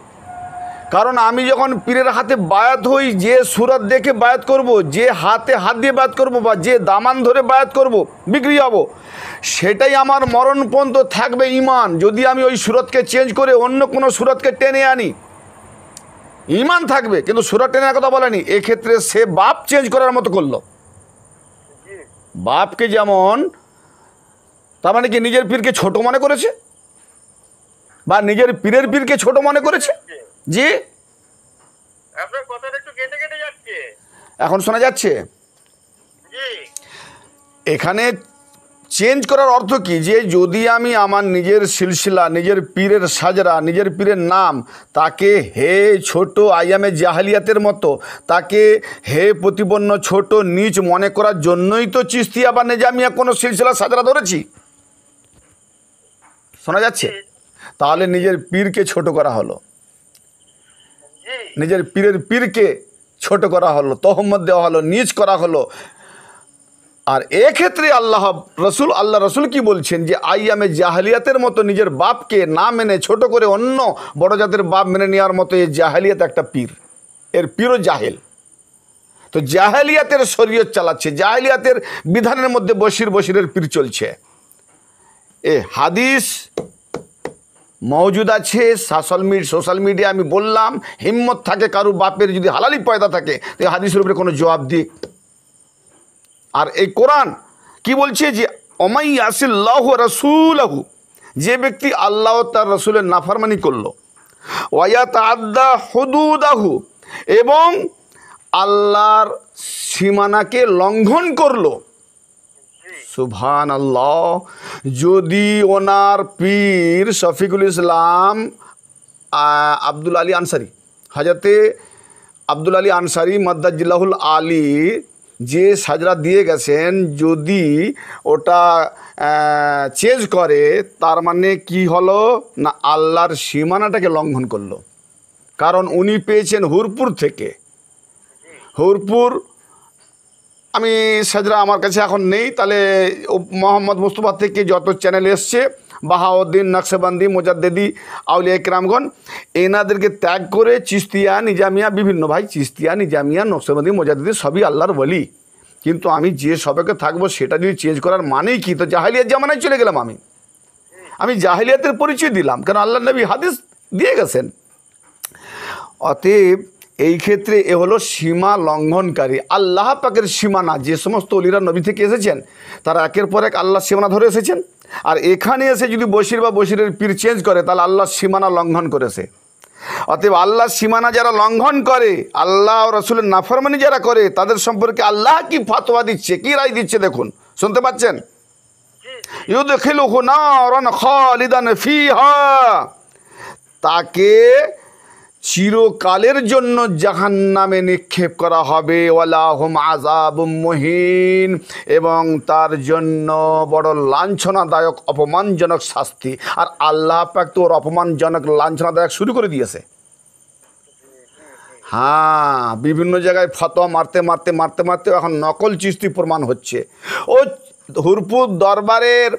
কারণ আমি যখন পীরের হাতে বায়াত হই যে সুরাত দেখে বায়াত করব যে হাতে হাত দিয়ে বায়াত করব বা যে দামান ধরে বায়াত করব বিক্রি হবো সেটাই আমার মরণপন্ত থাকবে ইমান যদি আমি ওই সুরতকে চেঞ্জ করে অন্য কোনো সুরতকে টেনে আনি ইমান থাকবে কিন্তু সুরত টেনে কথা বলেনি এক্ষেত্রে সে বাপ চেঞ্জ করার মতো করলো বাপকে যেমন তার মানে কি নিজের পীরকে ছোট মনে করেছে বা নিজের পীরের পীরকে ছোট মনে করেছে জি এখন শোনা যাচ্ছে এখানে চেঞ্জ করার অর্থ কি যে যদি আমি আমার নিজের সিলসিলা নিজের পীরের সাজরা নিজের পীরের নাম তাকে হে ছোট আইয়ামে জাহালিয়াতের মতো তাকে হে প্রতিপন্ন ছোট নিচ মনে করার জন্যই তো চিস্তিয়া বা নেজামিয়া কোনো সিলসিলা সাজরা ধরেছি শোনা যাচ্ছে তাহলে নিজের পীরকে ছোট করা হলো নিজের পীরের পীরকে ছোট করা হলো তহম্মদ দেওয়া হলো নিজ করা হলো আর এক্ষেত্রে আল্লাহ রসুল আল্লাহ রসুল কি বলছেন যে আইয়ামে জাহালিয়াতের মতো নিজের বাপকে না মেনে ছোট করে অন্য বড় জাতের বাপ মেনে নেওয়ার মতো এই জাহালিয়াত একটা পীর এর পীরও জাহেল তো জাহালিয়াতের শরীয়ত চালাচ্ছে জাহালিয়াতের বিধানের মধ্যে বশির বসিরের পীর চলছে এ হাদিস মজুদ আছে সোশ্যাল মিডিয়া আমি বললাম হিম্মত থাকে কারু বাপের যদি হালালি পয়দা থাকে তো হাদিসের উপরে কোনো জবাব দিক আর এই কোরআন কি বলছে যে অমাই আসিল্লাহ রসুলাহু যে ব্যক্তি আল্লাহ তার রসুলের নাফারমানি করলো ওয়াত আদ্দা হদুদাহু এবং আল্লাহর সীমানাকে লঙ্ঘন করলো সুভান আল্লাহ যদি ওনার পীর শফিকুল ইসলাম আব্দুল আলী আনসারি হাজাতে আব্দুল আলী আনসারি মাদ্দাজিল্লাহুল আলী যে সাজরা দিয়ে গেছেন যদি ওটা চেঞ্জ করে তার মানে কি হলো না আল্লাহর সীমানাটাকে লঙ্ঘন করলো কারণ উনি পেয়েছেন হুরপুর থেকে হুরপুর আমি সেজরা আমার কাছে এখন নেই তাহলে মোহাম্মদ মুস্তফা থেকে যত চ্যানেল এসছে বাহাউদ্দিন নকশবন্দি মোজাদ্দেদি আউলিয়া ইকরামগণ এনাদেরকে ত্যাগ করে চিস্তিয়া নিজামিয়া বিভিন্ন ভাই চিস্তিয়া নিজামিয়া নকশবন্দি মোজাদ্দেদি সবই আল্লাহর বলি কিন্তু আমি যে সবাইকে থাকবো সেটা যদি চেঞ্জ করার মানেই কি তো জাহালিয়াত জামানায় চলে গেলাম আমি আমি জাহালিয়াতের পরিচয় দিলাম কারণ আল্লাহ নবী হাদিস দিয়ে গেছেন অতএব এই ক্ষেত্রে এ হলো সীমা লঙ্ঘনকারী আল্লাহ পাকের সীমানা যে সমস্ত অলিরা নবী থেকে এসেছেন তারা একের পর এক আল্লাহ সীমানা ধরে এসেছেন আর এখানে এসে যদি বসির বা বসিরের পীর চেঞ্জ করে তাহলে আল্লাহ সীমানা লঙ্ঘন করেছে অতএব আল্লাহ সীমানা যারা লঙ্ঘন করে আল্লাহ রসুলের নাফরমানি যারা করে তাদের সম্পর্কে আল্লাহ কি ফাতোয়া দিচ্ছে কি রায় দিচ্ছে দেখুন শুনতে পাচ্ছেন না তাকে চিরকালের জন্য জাহান নামে নিক্ষেপ করা হবে ওয়ালাহম আজাব মহিন এবং তার জন্য বড় লাঞ্ছনাদায়ক অপমানজনক শাস্তি আর আল্লাহ পাক তো ওর অপমানজনক লাঞ্ছনাদায়ক শুরু করে দিয়েছে হ্যাঁ বিভিন্ন জায়গায় ফতোয়া মারতে মারতে মারতে মারতে এখন নকল চিস্তি প্রমাণ হচ্ছে ও হুরপুর দরবারের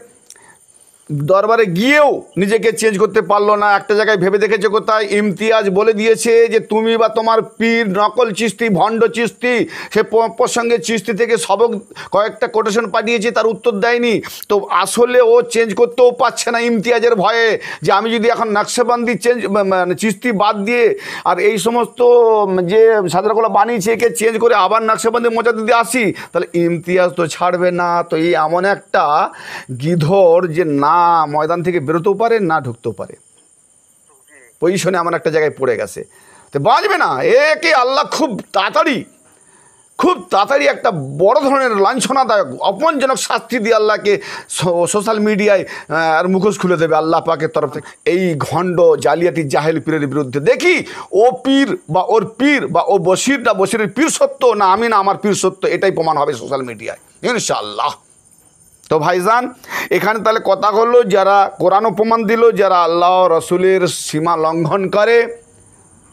দরবারে গিয়েও নিজেকে চেঞ্জ করতে পারলো না একটা জায়গায় ভেবে দেখেছে কোথায় ইমতিয়াজ বলে দিয়েছে যে তুমি বা তোমার পীর নকল চিস্তি ভণ্ড চিস্তি সে প্রসঙ্গে চিস্তি থেকে সবক কয়েকটা কোটেশন পাঠিয়েছে তার উত্তর দেয়নি তো আসলে ও চেঞ্জ করতেও পারছে না ইমতিয়াজের ভয়ে যে আমি যদি এখন নকশাবান্দি চেঞ্জ মানে চিস্তি বাদ দিয়ে আর এই সমস্ত যে সাদারকলা বানিয়েছে একে চেঞ্জ করে আবার নকশাবন্দি মজা দিতে আসি তাহলে ইমতিয়াজ তো ছাড়বে না তো এই এমন একটা গিধর যে না না ময়দান থেকে বেরোতেও পারে না ঢুকতেও পারে পজিশনে আমার একটা জায়গায় পড়ে গেছে তো বাঁচবে না একে আল্লাহ খুব তাড়াতাড়ি খুব তাড়াতাড়ি একটা বড় ধরনের লাঞ্ছনাদায়ক অপমানজনক শাস্তি দিয়ে আল্লাহকে সোশ্যাল মিডিয়ায় আর মুখোশ খুলে দেবে আল্লাহ পাকের তরফ থেকে এই ঘণ্ড জালিয়াতি জাহেল পীরের বিরুদ্ধে দেখি ও পীর বা ওর পীর বা ও বসির না বসিরের পীর সত্য না আমি না আমার পীর সত্য এটাই প্রমাণ হবে সোশ্যাল মিডিয়ায় ইনশাআল্লাহ তো ভাইজান এখানে তাহলে কথা হলো যারা কোরআন উপমান দিল যারা আল্লাহ রসুলের সীমা লঙ্ঘন করে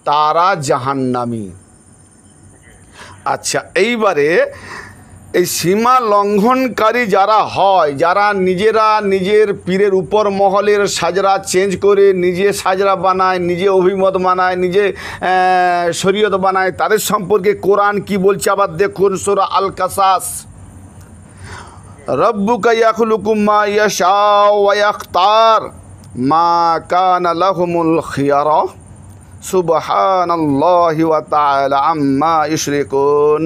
তারা জাহান্নামি আচ্ছা এইবারে এই সীমা লঙ্ঘনকারী যারা হয় যারা নিজেরা নিজের পীরের উপর মহলের সাজরা চেঞ্জ করে নিজে সাজরা বানায় নিজে অভিমত বানায় নিজে শরীয়ত বানায় তাদের সম্পর্কে কোরআন কি বলছে আবার দেখুন সোরা আল কাসাস রব্বুকা ইয়াখলুকু মা ইয়াশাউ ওয়া ইয়াখতার মা কানা লাহুমুল খিয়ারা সুবহানাল্লাহি ওয়া তাআলা আম্মা ইশরিকুন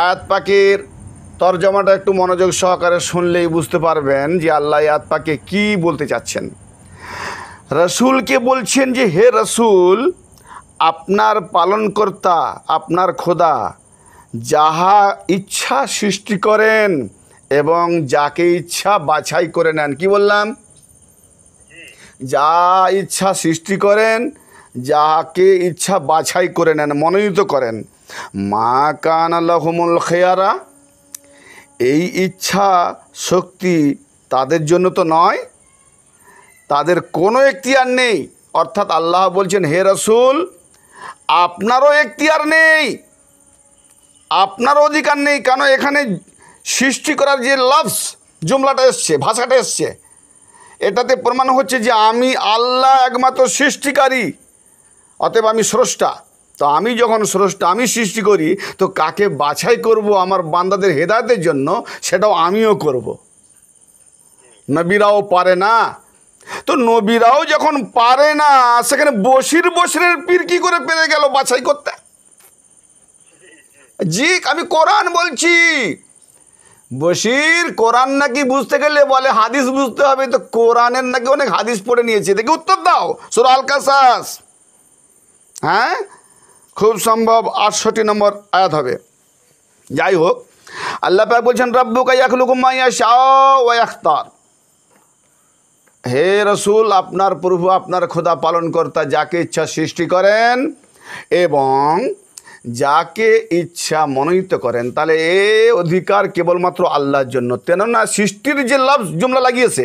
আয়াত পাখির তর্জমাটা একটু মনোযোগ সহকারে শুনলেই বুঝতে পারবেন যে আল্লাহ আয়াত পাকে কি বলতে চাচ্ছেন রসুলকে বলছেন যে হে রসুল আপনার পালনকর্তা আপনার খোদা যাহা ইচ্ছা সৃষ্টি করেন এবং যাকে ইচ্ছা বাছাই করে নেন কি বললাম যা ইচ্ছা সৃষ্টি করেন যাকে ইচ্ছা বাছাই করে নেন মনোনীত করেন মা কান আল্লাহমুল খেয়ারা এই ইচ্ছা শক্তি তাদের জন্য তো নয় তাদের কোনো এখতিয়ার নেই অর্থাৎ আল্লাহ বলছেন হে রসুল আপনারও এখতিয়ার নেই আপনার অধিকার নেই কেন এখানে সৃষ্টি করার যে লাভস জুমলাটা এসছে ভাষাটা এসছে এটাতে প্রমাণ হচ্ছে যে আমি আল্লাহ একমাত্র সৃষ্টিকারী অতএব আমি স্রষ্টা তো আমি যখন স্রষ্টা আমি সৃষ্টি করি তো কাকে বাছাই করব আমার বান্দাদের হেদায়তের জন্য সেটাও আমিও করব। নবীরাও পারে না তো নবীরাও যখন পারে না সেখানে বসির বসিরের পীর কি করে পেরে গেল বাছাই করতে জি আমি কোরআন বলছি বসির কোরআন নাকি বুঝতে গেলে বলে হাদিস বুঝতে হবে তো কোরআনের নাকি অনেক হাদিস পড়ে নিয়েছে দেখি উত্তর দাও সুর আল কাসাস হ্যাঁ খুব সম্ভব আটষট্টি নম্বর আয়াত হবে যাই হোক আল্লাহ পাক বলছেন রব্বু ইয়াখলুকুমাইয়া শাহতার হে রসুল আপনার প্রভু আপনার খোদা পালনকর্তা যাকে ইচ্ছা সৃষ্টি করেন এবং যাকে ইচ্ছা মনোনীত করেন তাহলে এ অধিকার কেবলমাত্র আল্লাহর জন্য কেননা সৃষ্টির যে লাভ জুমলা লাগিয়েছে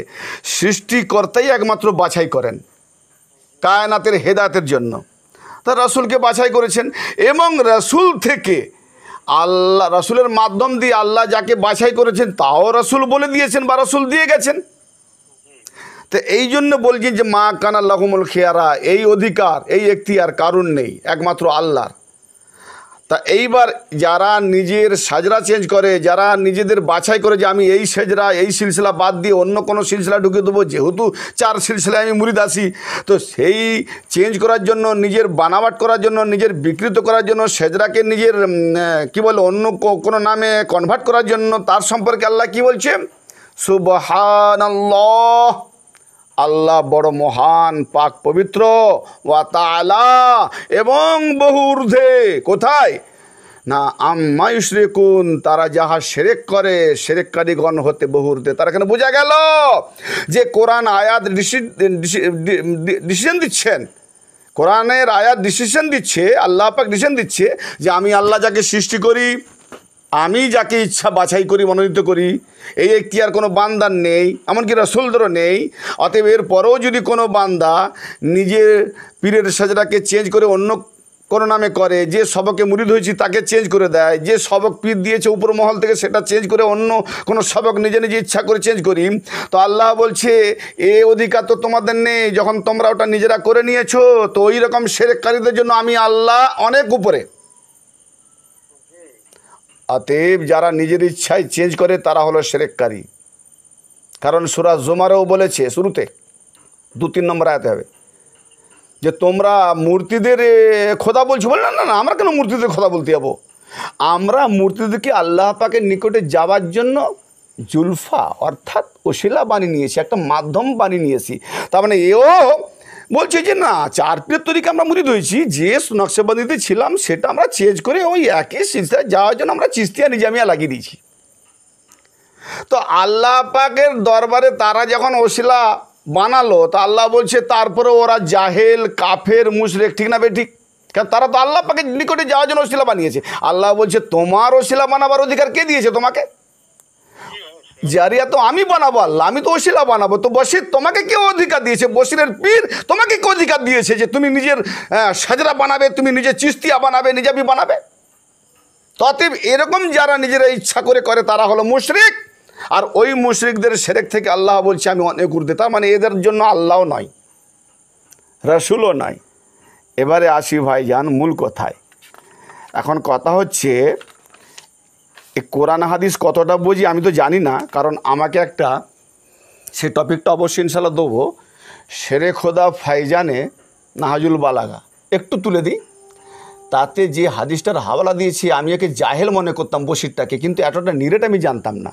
সৃষ্টিকর্তাই একমাত্র বাছাই করেন কায়নাতের হেদায়তের জন্য তা রাসুলকে বাছাই করেছেন এবং রাসুল থেকে আল্লাহ রাসুলের মাধ্যম দিয়ে আল্লাহ যাকে বাছাই করেছেন তাও রাসুল বলে দিয়েছেন বা রাসুল দিয়ে গেছেন তো এই জন্য বলছি যে মা কানাল্লাহমুল খেয়ারা এই অধিকার এই একটি আর কারণ নেই একমাত্র আল্লাহর তা এইবার যারা নিজের সাজরা চেঞ্জ করে যারা নিজেদের বাছাই করে যে আমি এই সেজরা এই সিলসিলা বাদ দিয়ে অন্য কোনো সিলসিলা ঢুকে দেবো যেহেতু চার সিলসিলায় আমি মুড়ি দাসি তো সেই চেঞ্জ করার জন্য নিজের বানাবাট করার জন্য নিজের বিকৃত করার জন্য সেজরাকে নিজের কি বলে অন্য কোনো নামে কনভার্ট করার জন্য তার সম্পর্কে আল্লাহ কি বলছে আল্লাহ আল্লাহ বড় মহান পাক পবিত্র ওয়াতালা এবং বহু ঊর্ধ্বে কোথায় না আমায়ুশ্রী কুন তারা যাহা সেরেক করে সেরেককারীগণ হতে বহুর্ধে তারা কেন বোঝা গেল যে কোরআন আয়াত ডিসিশন দিচ্ছেন কোরআনের আয়াত ডিসিশন দিচ্ছে আল্লাহ পাক ডিসিশন দিচ্ছে যে আমি আল্লাহ যাকে সৃষ্টি করি আমি যাকে ইচ্ছা বাছাই করি মনোনীত করি এই এখতিয়ার কোনো বান্দার নেই এমনকি রসুলদেরও নেই অতএব এর পরেও যদি কোনো বান্দা নিজের পীরের সাজাটাকে চেঞ্জ করে অন্য কোনো নামে করে যে সবকে মুরিদ হয়েছি তাকে চেঞ্জ করে দেয় যে সবক পীর দিয়েছে উপর মহল থেকে সেটা চেঞ্জ করে অন্য কোনো সবক নিজে নিজে ইচ্ছা করে চেঞ্জ করি তো আল্লাহ বলছে এ অধিকার তো তোমাদের নেই যখন তোমরা ওটা নিজেরা করে নিয়েছো তো ওই রকম সেরেকারীদের জন্য আমি আল্লাহ অনেক উপরে অতএব যারা নিজের ইচ্ছায় চেঞ্জ করে তারা হলো সেরেককারী কারণ সুরা জুমারেও বলেছে শুরুতে দু তিন নম্বর আয়াতে হবে যে তোমরা মূর্তিদের খোদা বলছো বলে না না না আমরা কেন মূর্তিদের খোদা বলতে যাবো আমরা মূর্তিদেরকে আল্লাহ পাকে নিকটে যাওয়ার জন্য জুলফা অর্থাৎ ওশিলা বানিয়ে নিয়েছি একটা মাধ্যম বানিয়ে নিয়েছি তার মানে এও বলছে যে না চার প্লেট তরিকে আমরা মুড়ি ধরেছি যে নকশাবন্দিতে ছিলাম সেটা আমরা চেঞ্জ করে ওই একই সিলসিলায় যাওয়ার জন্য আমরা চিস্তিয়া নিজামিয়া লাগিয়ে দিয়েছি তো আল্লাহ পাকের দরবারে তারা যখন ওসিলা বানালো তো আল্লাহ বলছে তারপরে ওরা জাহেল কাফের মুশরেক ঠিক না বেঠিক কারণ তারা তো আল্লাহ পাকে নিকটে যাওয়ার জন্য ওসিলা বানিয়েছে আল্লাহ বলছে তোমার ওসিলা বানাবার অধিকার কে দিয়েছে তোমাকে জারিয়া তো আমি বানাবো আল্লাহ আমি তো অশিলা বানাবো তো বসির তোমাকে কেউ অধিকার দিয়েছে বসিরের পীর তোমাকে কেউ অধিকার দিয়েছে যে তুমি নিজের সাজরা বানাবে তুমি নিজের চিস্তিয়া বানাবে নিজাবি বানাবে ততএব এরকম যারা নিজেরা ইচ্ছা করে করে তারা হলো মুশরিক আর ওই মুশরিকদের সেরেক থেকে আল্লাহ বলছে আমি অনেক উর্দে তার মানে এদের জন্য আল্লাহও নয় রসুলও নয় এবারে আসি ভাইজান মূল কথায় এখন কথা হচ্ছে এ কোরআন হাদিস কতটা বুঝি আমি তো জানি না কারণ আমাকে একটা সে টপিকটা অবশ্যই ইনশাল্লাহ দেবো সেরে খোদা ফাইজানে নাহাজুল বালাগা একটু তুলে দিই তাতে যে হাদিসটার হাওয়ালা দিয়েছি আমি একে জাহেল মনে করতাম বসিরটাকে কিন্তু এতটা নিরেট আমি জানতাম না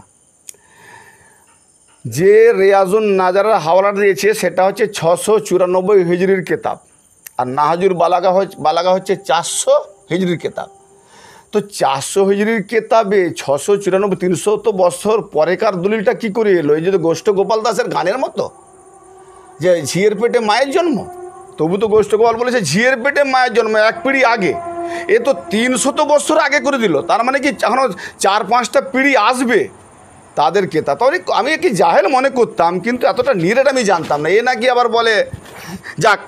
যে রেয়াজুন নাজারার হাওয়ালাটা দিয়েছে সেটা হচ্ছে ছশো চুরানব্বই হিজড়ির কেতাব আর নাহাজুর বালাগা হচ্ছে বালাগা হচ্ছে চারশো হিজড়ির কেতাব তো চারশো হিজড়ির কেতাবে ছশো চুরানব্বই তিনশো তো বছর পরেকার দলিলটা কি করে এলো এই যদি গোষ্ঠ গোপাল দাসের গানের মতো যে ঝিয়ের পেটে মায়ের জন্ম তবু তো গোষ্ঠ গোপাল বলেছে ঝিয়ের পেটে মায়ের জন্ম এক পিড়ি আগে এ তো তিনশত বছর আগে করে দিল তার মানে কি এখনও চার পাঁচটা পিড়ি আসবে তাদের কেতা তবে আমি কি জাহেল মনে করতাম কিন্তু এতটা নিরেট আমি জানতাম না এ নাকি আবার বলে যাক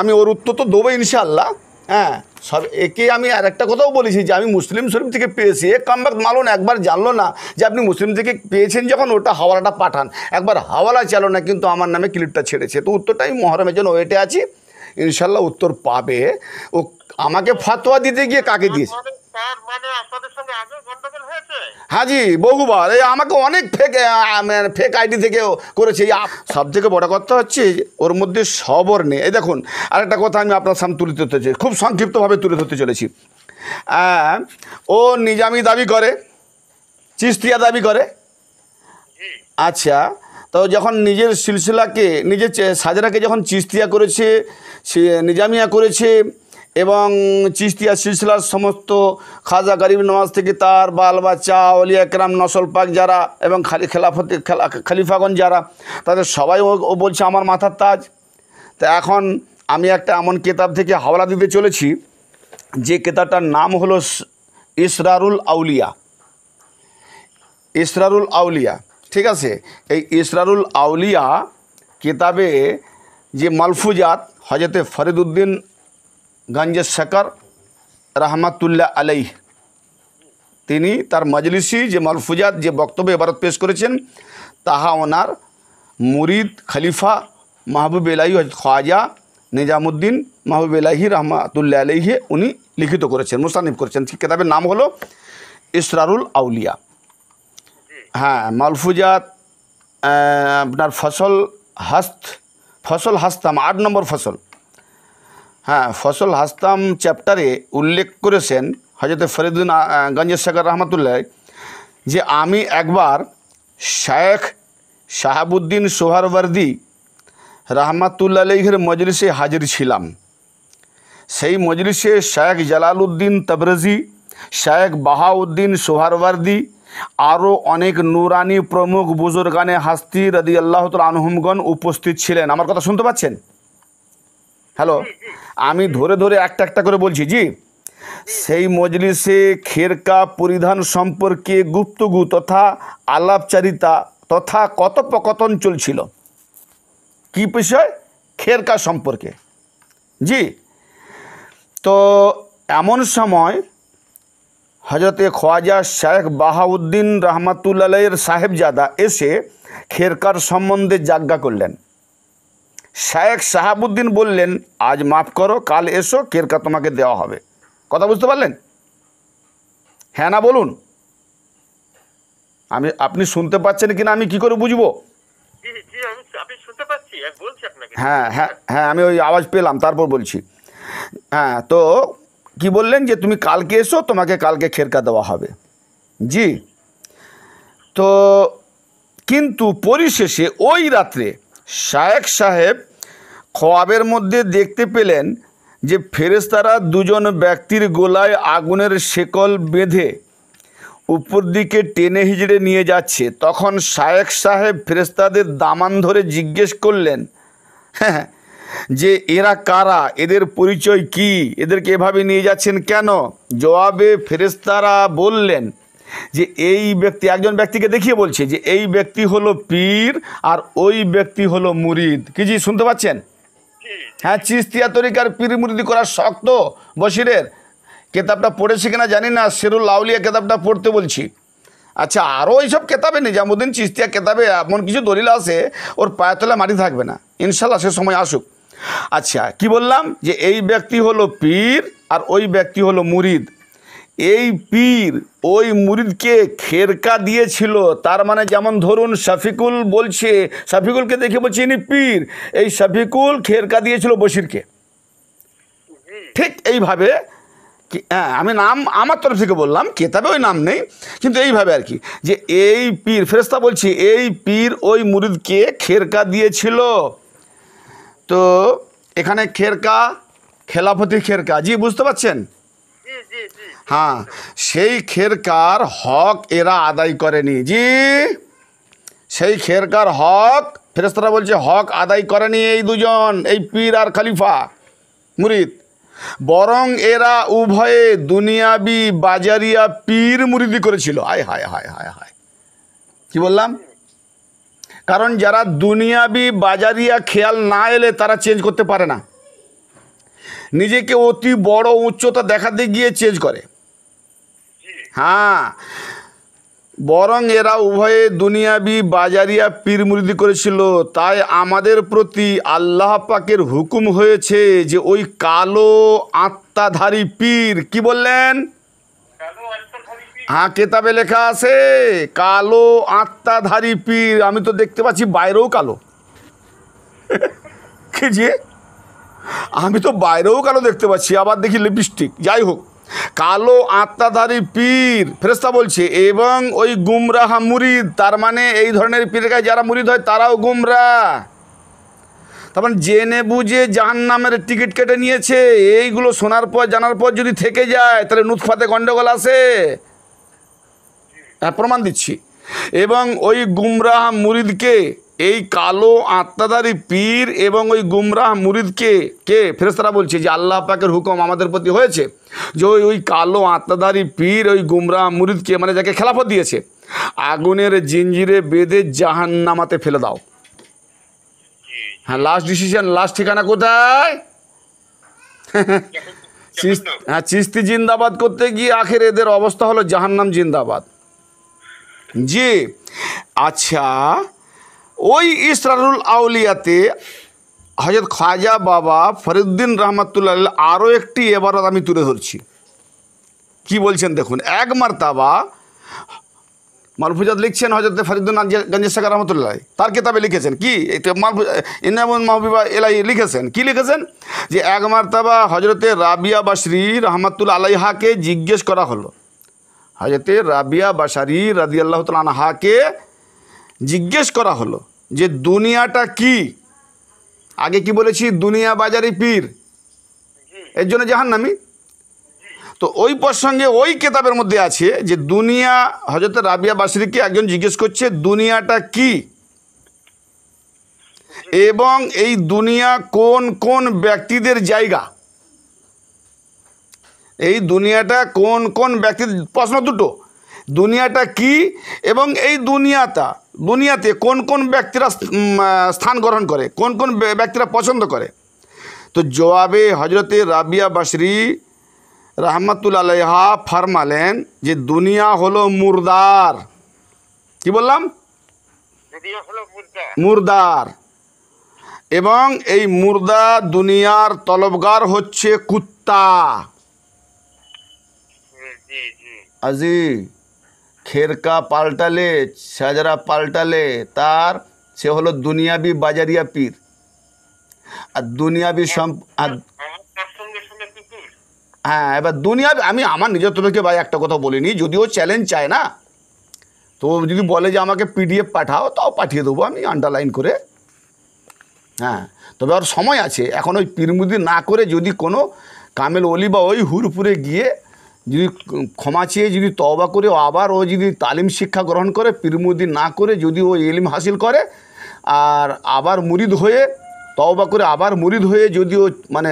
আমি ওর উত্তর তো দেবো ইনশাল্লাহ হ্যাঁ সব একে আমি আর একটা কথাও বলেছি যে আমি মুসলিম শরীফ থেকে পেয়েছি এ কামবাক মালুন একবার জানলো না যে আপনি মুসলিম থেকে পেয়েছেন যখন ওটা হাওয়ালাটা পাঠান একবার হাওয়ালা চালো না কিন্তু আমার নামে ক্লিপটা ছেড়েছে তো উত্তরটা আমি মহরমের জন্য ওয়েটে আছি ইনশাল্লাহ উত্তর পাবে ও আমাকে ফাতোয়া দিতে গিয়ে কাকে দিয়েছে মানে হাজি বহুবার এই আমাকে অনেক ফেক ফেক থেকে করেছে সব থেকে কথা হচ্ছে ওর মধ্যে সবর নেই দেখুন আরেকটা কথা আমি আপনার সামনে তুলে ধরতে চাই খুব সংক্ষিপ্তভাবে তুলে ধরতে চলেছি ও নিজামি দাবি করে চিস্তিয়া দাবি করে আচ্ছা তো যখন নিজের সিলসিলাকে নিজের সাজরাকে যখন চিস্তিয়া করেছে সে নিজামিয়া করেছে এবং চিস্তিয়া সিলসিলার সমস্ত খাজা গরিব নওয়াজ থেকে তার বাল বাচ্চা অলিয়া কেরাম নসল পাক যারা এবং খালি খেলাফতে খালিফাগঞ্জ যারা তাদের সবাই ও বলছে আমার মাথার তাজ তা এখন আমি একটা এমন কেতাব থেকে হাওলা দিতে চলেছি যে কেতাবটার নাম হলো ইসরারুল আউলিয়া ইসরারুল আউলিয়া ঠিক আছে এই ইসরারুল আউলিয়া কেতাবে যে মালফুজাত হজরতে ফরিদুদ্দিন গঞ্জে শেখর রহমাতুল্লাহ আলাই তিনি তার মজলিসি যে মালফুজাত যে বক্তব্য এবারত পেশ করেছেন তাহা ওনার মুরিদ খলিফা মাহবুব এলাহি খাজা নিজামুদ্দিন মাহবুব এলাহি রহমাতুল্লাহ আলহি উনি লিখিত করেছেন মুস্তানিফ করেছেন কেতাবের নাম হলো ইসরারুল আউলিয়া হ্যাঁ মালফুজাত আপনার ফসল হাস্ত ফসল হাস্তাম আট নম্বর ফসল হ্যাঁ ফসল হাসতাম চ্যাপ্টারে উল্লেখ করেছেন হজরত ফরিদুদ্দিন গঞ্জের সাগর রহমতুল্লাহ যে আমি একবার শায়েখ শাহাবুদ্দিন সোহারবর্দি রহমাতুল্লা লিহের মজলিসে হাজির ছিলাম সেই মজলিসে শায়েখ জালালউদ্দিন তবরজি শায়েখ বাহাউদ্দিন সোহারবর্দি আরও অনেক নুরানি প্রমুখ বুজুরগানে হাস্তি রদি আল্লাহ আনহুমগণ উপস্থিত ছিলেন আমার কথা শুনতে পাচ্ছেন হ্যালো আমি ধরে ধরে একটা একটা করে বলছি জি সেই মজলিসে খেরকা পরিধান সম্পর্কে গুপ্তগু তথা আলাপচারিতা তথা কথোপকথন চলছিল কি বিষয় খেরকা সম্পর্কে জি তো এমন সময় হজরতে খোয়াজা শেখ বাহাউদ্দিন রহমাতুল্লাহ সাহেবজাদা এসে খেরকার সম্বন্ধে যাজ্ঞা করলেন শায়েক সাহাবুদ্দিন বললেন আজ মাফ করো কাল এসো কেরকা তোমাকে দেওয়া হবে কথা বুঝতে পারলেন হ্যাঁ না বলুন আমি আপনি শুনতে পাচ্ছেন কিনা আমি কি করে বুঝবো হ্যাঁ হ্যাঁ হ্যাঁ আমি ওই আওয়াজ পেলাম তারপর বলছি হ্যাঁ তো কি বললেন যে তুমি কালকে এসো তোমাকে কালকে খেরকা দেওয়া হবে জি তো কিন্তু পরিশেষে ওই রাত্রে শায়েক সাহেব খোয়াবের মধ্যে দেখতে পেলেন যে ফেরেস্তারা দুজন ব্যক্তির গোলায় আগুনের শেকল বেঁধে উপর দিকে টেনে হিজড়ে নিয়ে যাচ্ছে তখন শায়েক সাহেব ফেরেস্তাদের দামান ধরে জিজ্ঞেস করলেন হ্যাঁ যে এরা কারা এদের পরিচয় কি এদেরকে এভাবে নিয়ে যাচ্ছেন কেন জবাবে ফেরেস্তারা বললেন যে এই ব্যক্তি একজন ব্যক্তিকে দেখিয়ে বলছে যে এই ব্যক্তি হলো পীর আর ওই ব্যক্তি হলো মুরিদ কি জি শুনতে পাচ্ছেন হ্যাঁ চিস্তিয়া তরিকার পীর মুরিদি করার শক্ত বসিরের কেতাবটা পড়েছে কিনা জানি না সেরুল লাউলিয়া কেতাবটা পড়তে বলছি আচ্ছা আরও ওইসব কেতাবে নিজামুদ্দিন চিস্তিয়া কেতাবে এমন কিছু দলিল আছে ওর পায়াতলা মাটি থাকবে না ইনশাল্লাহ সে সময় আসুক আচ্ছা কি বললাম যে এই ব্যক্তি হলো পীর আর ওই ব্যক্তি হলো মুরিদ এই পীর ওই মুরিদকে খেরকা দিয়েছিল তার মানে যেমন ধরুন শফিকুল বলছে শফিকুলকে দেখে বলছে ইনি পীর এই শফিকুল খেরকা দিয়েছিল বশিরকে ঠিক এইভাবে হ্যাঁ আমি নাম আমার তরফ থেকে বললাম কেতাবে ওই নাম নেই কিন্তু এইভাবে আর কি যে এই পীর ফেরস্তা বলছি এই পীর ওই মুরিদকে খেরকা দিয়েছিল তো এখানে খেরকা খেলাফতি খেরকা জি বুঝতে পারছেন হ্যাঁ সেই খেরকার হক এরা আদায় করেনি জি সেই খেরকার হক ফেরেস্তারা বলছে হক আদায় করেনি এই দুজন এই পীর আর খালিফা মুরিদ বরং এরা উভয়ে দুনিয়াবি বাজারিয়া পীর মুরিদি করেছিল আয় হায় হায় হায় হায় কি বললাম কারণ যারা দুনিয়াবি বাজারিয়া খেয়াল না এলে তারা চেঞ্জ করতে পারে না নিজেকে অতি বড় উচ্চতা দেখাতে গিয়ে চেঞ্জ করে হ্যাঁ বরং এরা উভয়ে দুনিয়াবি বাজারিয়া পীরমুরিদি করেছিল তাই আমাদের প্রতি আল্লাহ পাকের হুকুম হয়েছে যে ওই কালো আত্মাধারী পীর কি বললেন হ্যাঁ কেতাবে লেখা আছে কালো আত্মাধারী পীর আমি তো দেখতে পাচ্ছি বাইরেও কালো [laughs] কি যে আমি তো বাইরেও কালো দেখতে পাচ্ছি আবার দেখি লিপস্টিক যাই হোক কালো আত্মাধারী পীর ফেরেস্তা বলছে এবং ওই গুমরাহা মুরিদ তার মানে এই ধরনের পীরের কাছে যারা মুরিদ হয় তারাও গুমরা মানে জেনে বুঝে জাহান নামের টিকিট কেটে নিয়েছে এইগুলো শোনার পর জানার পর যদি থেকে যায় তাহলে নুৎফাতে গণ্ডগোল আসে হ্যাঁ প্রমাণ দিচ্ছি এবং ওই গুমরাহ মুরিদকে এই কালো আত্মাদারি পীর এবং ওই গুমরাহ মুরিদকে কে ফেরেস্তারা বলছে যে আল্লাহ পাকের হুকুম আমাদের প্রতি হয়েছে যে ওই ওই কালো আত্মাদারি পীর ওই গুমরাহ মুরিদকে মানে যাকে খেলাফত দিয়েছে আগুনের জিঞ্জিরে বেঁধে জাহান নামাতে ফেলে দাও হ্যাঁ লাস্ট ডিসিশন লাস্ট ঠিকানা কোথায় হ্যাঁ চিস্তি জিন্দাবাদ করতে গিয়ে আখের এদের অবস্থা হলো জাহান্নাম জিন্দাবাদ জি আচ্ছা ওই ইসরারুল আউলিয়াতে হজরত খাজা বাবা ফরিদ্দিন রহমতুল্লাহ আরও একটি এবারত আমি তুলে ধরছি কি বলছেন দেখুন এক মার্তাবা মারফুজাদ লিখছেন হজরত ফরিদুল গঞ্জেসাকা রহমতুল্লাহ তার কিতাবে লিখেছেন কি ইনামুল মাহবিবা এলাই লিখেছেন কি লিখেছেন যে এক মার্তাবা হজরতে রাবিয়া বাসরি রহমতুল্লা আলাইহাকে জিজ্ঞেস করা হলো হজরতে রাবিয়া বাসারি রাদি আল্লাহ আনহাকে জিজ্ঞেস করা হলো যে দুনিয়াটা কি আগে কি বলেছি দুনিয়া বাজারি পীর এর জন্য নামি তো ওই প্রসঙ্গে ওই কেতাবের মধ্যে আছে যে দুনিয়া হজরত রাবিয়া বাসরিকে একজন জিজ্ঞেস করছে দুনিয়াটা কি এবং এই দুনিয়া কোন কোন ব্যক্তিদের জায়গা এই দুনিয়াটা কোন কোন ব্যক্তির প্রশ্ন দুটো দুনিয়াটা কি এবং এই দুনিয়াটা দুনিয়াতে কোন কোন ব্যক্তিরা স্থান গ্রহণ করে কোন কোন ব্যক্তিরা পছন্দ করে তো জবাবে হজরতে রাবিয়া বাসরি রহমতুল আলহা ফরমালেন যে দুনিয়া হলো মুরদার কি বললাম মুরদার এবং এই মুর্দা দুনিয়ার তলবগার হচ্ছে কুত্তা আজি খেরকা পাল্টালে সাজরা পাল্টালে তার সে হলো দুনিয়াবি বাজারিয়া পীর আর দুনিয়াবি হ্যাঁ, সম্প হ্যাঁ, হ্যাঁ এবার দুনিয়া আমি আমার নিজের তোমাকে ভাই একটা কথা বলিনি যদিও চ্যালেঞ্জ চায় না তো যদি বলে যে আমাকে পিডিএফ পাঠাও তাও পাঠিয়ে দেবো আমি আন্ডারলাইন করে হ্যাঁ তবে আর সময় আছে এখন ওই পীরমুদি না করে যদি কোনো কামেল অলি বা ওই হুরপুরে গিয়ে যদি ক্ষমা চেয়ে যদি তবা করে আবার ও যদি তালিম শিক্ষা গ্রহণ করে পীরমুদি না করে যদি ও এলিম হাসিল করে আর আবার মুরিদ হয়ে তওবা করে আবার মুরিদ হয়ে যদি ও মানে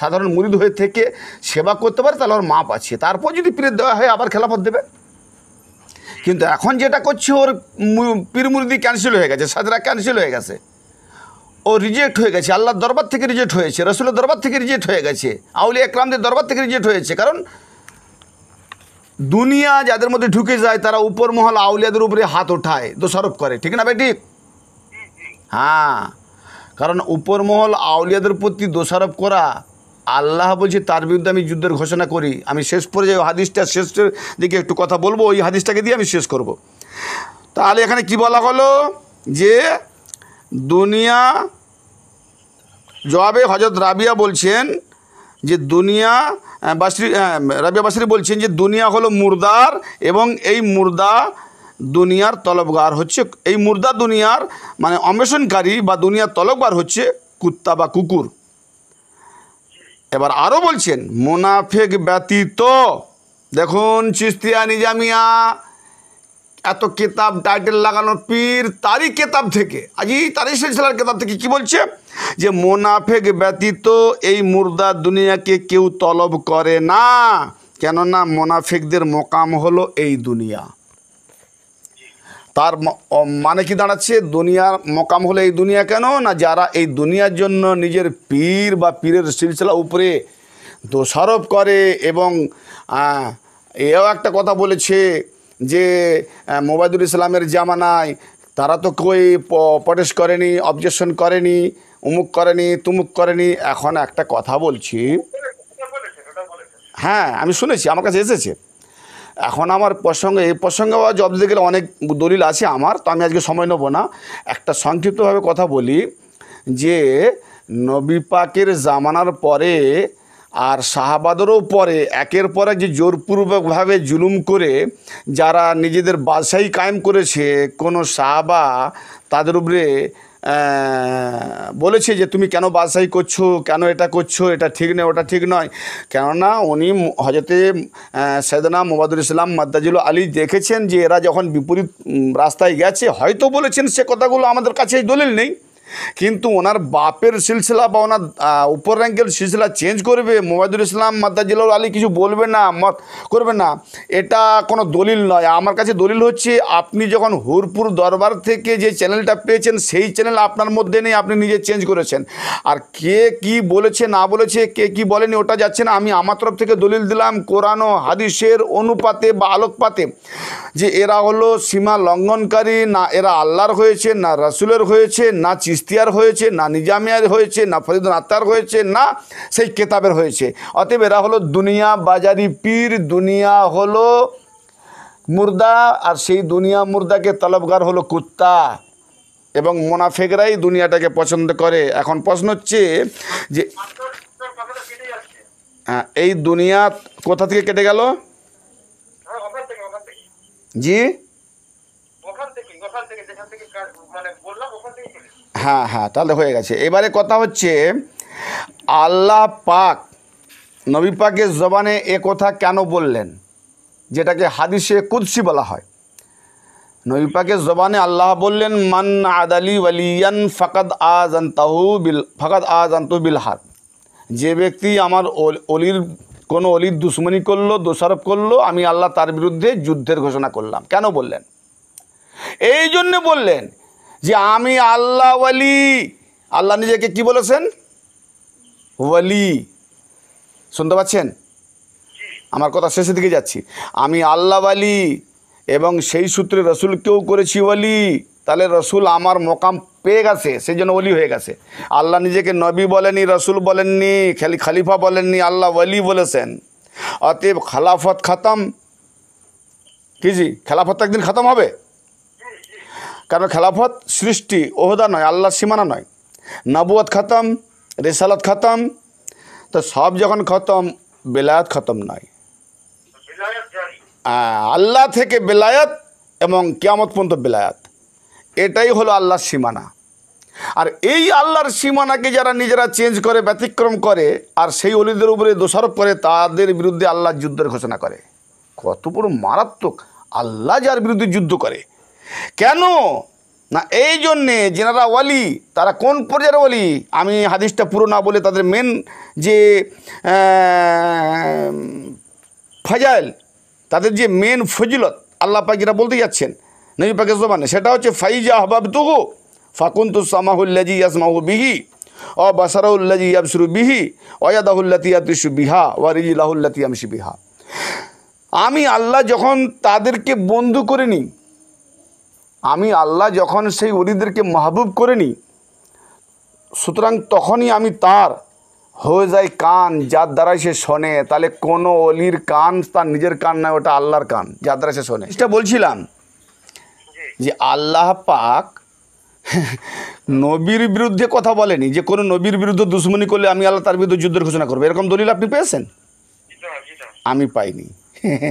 সাধারণ মুরিদ হয়ে থেকে সেবা করতে পারে তাহলে ওর মাপ আছে তারপর যদি পীরের দেওয়া হয় আবার খেলাফত দেবে কিন্তু এখন যেটা করছে ওর পীর মুরিদি ক্যান্সেল হয়ে গেছে সাদরা ক্যান্সেল হয়ে গেছে ও রিজেক্ট হয়ে গেছে আল্লাহর দরবার থেকে রিজেক্ট হয়েছে রসুলের দরবার থেকে রিজেক্ট হয়ে গেছে আউলি একরামদের দরবার থেকে রিজেক্ট হয়েছে কারণ দুনিয়া যাদের মধ্যে ঢুকে যায় তারা উপর মহল আউলিয়াদের উপরে হাত ওঠায় দোষারোপ করে ঠিক না বেটি হ্যাঁ কারণ উপর মহল আউলিয়াদের প্রতি দোষারোপ করা আল্লাহ বলছে তার বিরুদ্ধে আমি যুদ্ধের ঘোষণা করি আমি শেষ পরে যাই হাদিসটা শেষের দিকে একটু কথা বলবো ওই হাদিসটাকে দিয়ে আমি শেষ করব। তাহলে এখানে কি বলা হলো যে দুনিয়া জবাবে হজরত রাবিয়া বলছেন যে দুনিয়া বাসরি রাবিয়া বাসরি বলছেন যে দুনিয়া হলো মুর্দার এবং এই মুর্দা দুনিয়ার তলবগার হচ্ছে এই মুর্দা দুনিয়ার মানে অন্বেষণকারী বা দুনিয়ার তলবগার হচ্ছে কুত্তা বা কুকুর এবার আরও বলছেন মোনাফেক ব্যতীত দেখুন চিস্তিয়া নিজামিয়া এত কেতাব টাইটেল লাগানো পীর তারই কেতাব থেকে আজই তারই সেলসেলার কেতাব থেকে কি বলছে যে মোনাফেক ব্যতীত এই মুর্দা দুনিয়াকে কেউ তলব করে না কেননা মোনাফেকদের মোকাম হলো এই দুনিয়া তার মানে কি দাঁড়াচ্ছে দুনিয়ার মোকাম হলো এই দুনিয়া কেন না যারা এই দুনিয়ার জন্য নিজের পীর বা পীরের সিলসিলা উপরে দোষারোপ করে এবং এও একটা কথা বলেছে যে মোবাইদুল ইসলামের জামানায় তারা তো কই প্রটেস্ট করেনি অবজেকশন করেনি উমুক করেনি তুমুক করেনি এখন একটা কথা বলছি হ্যাঁ আমি শুনেছি আমার কাছে এসেছে এখন আমার প্রসঙ্গে এই প্রসঙ্গে বা জব দিতে গেলে অনেক দলিল আছে আমার তো আমি আজকে সময় নেবো না একটা সংক্ষিপ্তভাবে কথা বলি যে নবী পাকের জামানার পরে আর শাহবাদেরও পরে একের পর এক যে জোরপূর্বকভাবে জুলুম করে যারা নিজেদের বাসাই কায়েম করেছে কোনো শাহবা তাদের উপরে বলেছে যে তুমি কেন বাসাই করছো কেন এটা করছো এটা ঠিক নয় ওটা ঠিক নয় কেননা উনি হজরতে সেদনা মোবাদুল ইসলাম মাদ্দাজুল আলী দেখেছেন যে এরা যখন বিপরীত রাস্তায় গেছে হয়তো বলেছেন সে কথাগুলো আমাদের কাছে দলিল নেই কিন্তু ওনার বাপের সিলসিলা বা ওনার উপর র্যাঙ্কের সিলসিলা চেঞ্জ করবে মোবাইদুল ইসলাম মাদ্দাজিল্লাউল আলী কিছু বলবে না মত করবে না এটা কোনো দলিল নয় আমার কাছে দলিল হচ্ছে আপনি যখন হুরপুর দরবার থেকে যে চ্যানেলটা পেয়েছেন সেই চ্যানেল আপনার মধ্যে নেই আপনি নিজে চেঞ্জ করেছেন আর কে কি বলেছে না বলেছে কে কি বলেনি ওটা যাচ্ছে না আমি আমার তরফ থেকে দলিল দিলাম কোরআন হাদিসের অনুপাতে বা আলোকপাতে যে এরা হলো সীমা লঙ্ঘনকারী না এরা আল্লাহর হয়েছে না রাসুলের হয়েছে না চিস ইশতিয়ার হয়েছে না নিজামিয়ার হয়েছে না ফরিদ আত্মার হয়েছে না সেই কেতাবের হয়েছে অতএব এরা হলো দুনিয়া বাজারি পীর দুনিয়া হলো মুর্দা আর সেই দুনিয়া মুর্দাকে তলবগার হলো কুত্তা এবং মোনাফেকরাই দুনিয়াটাকে পছন্দ করে এখন প্রশ্ন হচ্ছে যে হ্যাঁ এই দুনিয়া কোথা থেকে কেটে গেল হ্যাঁ, জি হ্যাঁ হ্যাঁ তাহলে হয়ে গেছে এবারে কথা হচ্ছে আল্লাহ পাক নবী পাকের জবানে এ কথা কেন বললেন যেটাকে হাদিসে কুদ্সি বলা হয় নবী পাকের জবানে আল্লাহ বললেন মান আদালি ওয়ালিয়ান ফাকাদ আজ তাহু বিল ফাকাদ আন্তু বিল হাত যে ব্যক্তি আমার অলির কোনো অলির দুশ্মনী করলো দোষারোপ করলো আমি আল্লাহ তার বিরুদ্ধে যুদ্ধের ঘোষণা করলাম কেন বললেন এই জন্য বললেন যে আমি আল্লাহ ওয়ালি আল্লাহ নিজেকে কি বলেছেন ওয়ালি শুনতে পাচ্ছেন আমার কথা শেষের দিকে যাচ্ছি আমি আল্লাহ ওয়ালি এবং সেই সূত্রে রসুলকেও করেছি ওয়ালি তাহলে রসুল আমার মোকাম পেয়ে গেছে সেই জন্য অলি হয়ে গেছে আল্লাহ নিজেকে নবী বলেনি রসুল বলেননি খালি খালিফা বলেননি আল্লাহ ওয়ালি বলেছেন অতএব খালাফত খাতাম কি জি খেলাফত একদিন খতম হবে কারণ খেলাফত সৃষ্টি ওহদা নয় আল্লাহর সীমানা নয় নবুয়াত খতম রেসালত খতম তো সব যখন খতম বেলায়াত খতম নয় আল্লাহ থেকে বেলায়াত এবং কেয়ামত পর্যন্ত বেলায়াত এটাই হলো আল্লাহর সীমানা আর এই আল্লাহর সীমানাকে যারা নিজেরা চেঞ্জ করে ব্যতিক্রম করে আর সেই অলিদের উপরে দোষারোপ করে তাদের বিরুদ্ধে আল্লাহ যুদ্ধের ঘোষণা করে কত বড় মারাত্মক আল্লাহ যার বিরুদ্ধে যুদ্ধ করে কেন না এই জন্যে যেনারা ওয়ালি তারা কোন পর্যায়ের ওয়ালি আমি হাদিসটা পুরো না বলে তাদের মেন যে ফজাইল তাদের যে মেন ফজিলত আল্লাহ পাকিরা বলতে যাচ্ছেন নবী পাকের জবানে সেটা হচ্ছে ফাইজা হবাব তুহু ফাকুন্তু সামাহুল্লাজি ইয়াসমাহু বিহি অ বাসারাউল্লাজি ইয়াবসরু বিহি অয়াদাহুল্লাতি ইয়াতিসু বিহা ওয়ারিজিলাহুল্লাতি ইয়ামসি বিহা আমি আল্লাহ যখন তাদেরকে বন্ধু করে নিই আমি আল্লাহ যখন সেই অলিদেরকে মাহবুব করে নিই সুতরাং তখনই আমি তার হয়ে যায় কান যার দ্বারা সে শোনে তাহলে কোনো অলির কান তার নিজের কান নয় ওটা আল্লাহর কান যার দ্বারা সে শোনে সেটা বলছিলাম যে আল্লাহ পাক নবীর বিরুদ্ধে কথা বলেনি যে কোনো নবীর বিরুদ্ধে দুশ্মনী করলে আমি আল্লাহ তার বিরুদ্ধে যুদ্ধের ঘোষণা করবো এরকম দলিল আপনি পেয়েছেন আমি পাইনি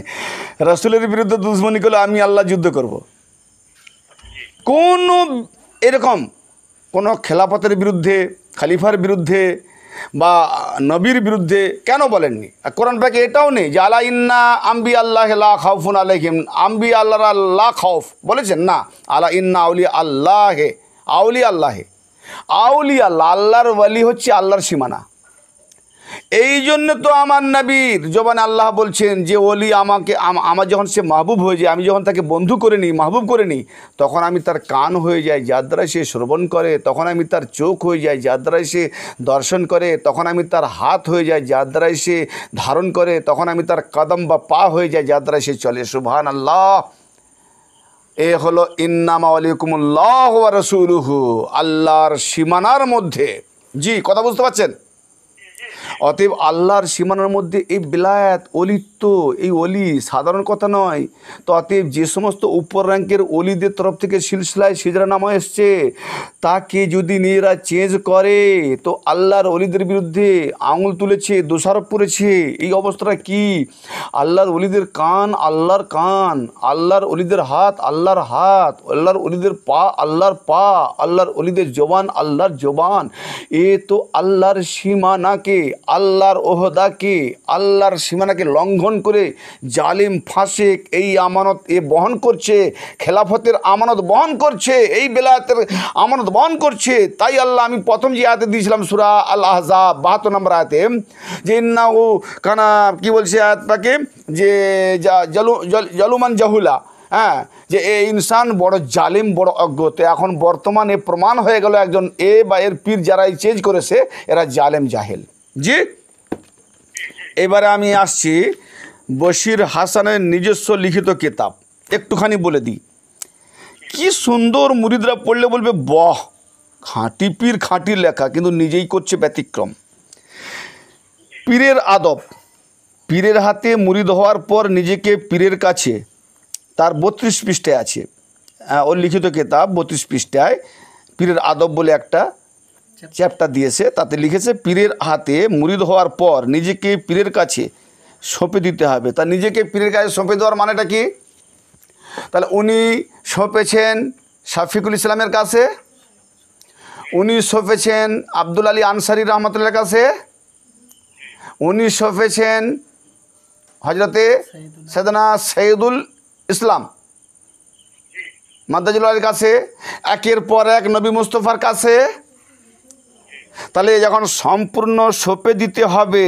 [laughs] রসুলের বিরুদ্ধে দুশ্মনী করলে আমি আল্লাহ যুদ্ধ করবো কোনো এরকম কোনো খেলাপথের বিরুদ্ধে খালিফার বিরুদ্ধে বা নবীর বিরুদ্ধে কেন বলেননি কোরআন পাকে এটাও নেই যে আলা ইন্না আম্বি আল্লাহ লা খাউফুন আলহিম আম্বি আল্লাহ লা খাউফ বলেছেন না আলা ইন্না আউলি আল্লাহে আউলি আল্লাহে আউলি আল্লাহ আল্লাহর ওয়ালি হচ্ছে আল্লাহর সীমানা এই জন্য তো আমার নাবীর জবান আল্লাহ বলছেন যে ওলি আমাকে আমার যখন সে মাহবুব হয়ে যায় আমি যখন তাকে বন্ধু করে নিই মাহবুব করে নিই তখন আমি তার কান হয়ে যাই যার দ্বারা সে শ্রবণ করে তখন আমি তার চোখ হয়ে যাই যার সে দর্শন করে তখন আমি তার হাত হয়ে যাই যার সে ধারণ করে তখন আমি তার কদম বা পা হয়ে যাই যার দ্বারা সে চলে সুভান আল্লাহ এ হলো ইন্নামা আলিকুমুল্লাহ রসুলহু আল্লাহর সীমানার মধ্যে জি কথা বুঝতে পারছেন অতএব আল্লাহর সীমানার মধ্যে এই বিলায়াত অলিত এই অলি সাধারণ কথা নয় অতএব যে সমস্ত উপর র্যাঙ্কের অলিদের তরফ থেকে সিলসিলায় সিজরা নামা এসছে তাকে যদি নিজেরা চেঞ্জ করে তো আল্লাহর অলিদের বিরুদ্ধে আঙুল তুলেছে দোষারোপ করেছে এই অবস্থাটা কি আল্লাহর অলিদের কান আল্লাহর কান আল্লাহর অলিদের হাত আল্লাহর হাত আল্লাহর অলিদের পা আল্লাহর পা আল্লাহর অলিদের জবান আল্লাহর জবান এ তো আল্লাহর সীমানাকে আল্লাহর ওহদাকে আল্লাহর সীমানাকে লঙ্ঘন বহন করে জালিম ফাঁসেক এই আমানত এ বহন করছে খেলাফতের আমানত বহন করছে এই বেলায়তের আমানত বহন করছে তাই আল্লাহ আমি প্রথম যে আয়াতে দিয়েছিলাম সুরা আল্লাহ বাহাত্তর নম্বর আয়তে যে না ও কানা কি বলছে আয়াতটাকে যে জলুমান জাহুলা হ্যাঁ যে এ ইনসান বড় জালিম বড় অজ্ঞতে এখন বর্তমানে প্রমাণ হয়ে গেল একজন এ বা এর পীর যারা এই চেঞ্জ করেছে এরা জালেম জাহেল জি এবারে আমি আসছি বশির হাসানের নিজস্ব লিখিত কেতাব একটুখানি বলে দিই কি সুন্দর মুরিদরা পড়লে বলবে বহ খাঁটি পীর খাঁটির লেখা কিন্তু নিজেই করছে ব্যতিক্রম পীরের আদব পীরের হাতে মুরিদ হওয়ার পর নিজেকে পীরের কাছে তার বত্রিশ পৃষ্ঠায় আছে ওর লিখিত কেতাব বত্রিশ পৃষ্ঠায় পীরের আদব বলে একটা চ্যাপ্টার দিয়েছে তাতে লিখেছে পীরের হাতে মুরিদ হওয়ার পর নিজেকে পীরের কাছে সঁপে দিতে হবে তা নিজেকে পীরের কাছে সঁপে দেওয়ার মানেটা কি তাহলে উনি সঁপেছেন শাফিকুল ইসলামের কাছে উনি সঁপেছেন আব্দুল আলী আনসারি রহমতুল্লার কাছে উনি সঁপেছেন হজরতে সেদনা সৈয়দুল ইসলাম আলীর কাছে একের পর এক নবী মুস্তফার কাছে তাহলে যখন সম্পূর্ণ সঁপে দিতে হবে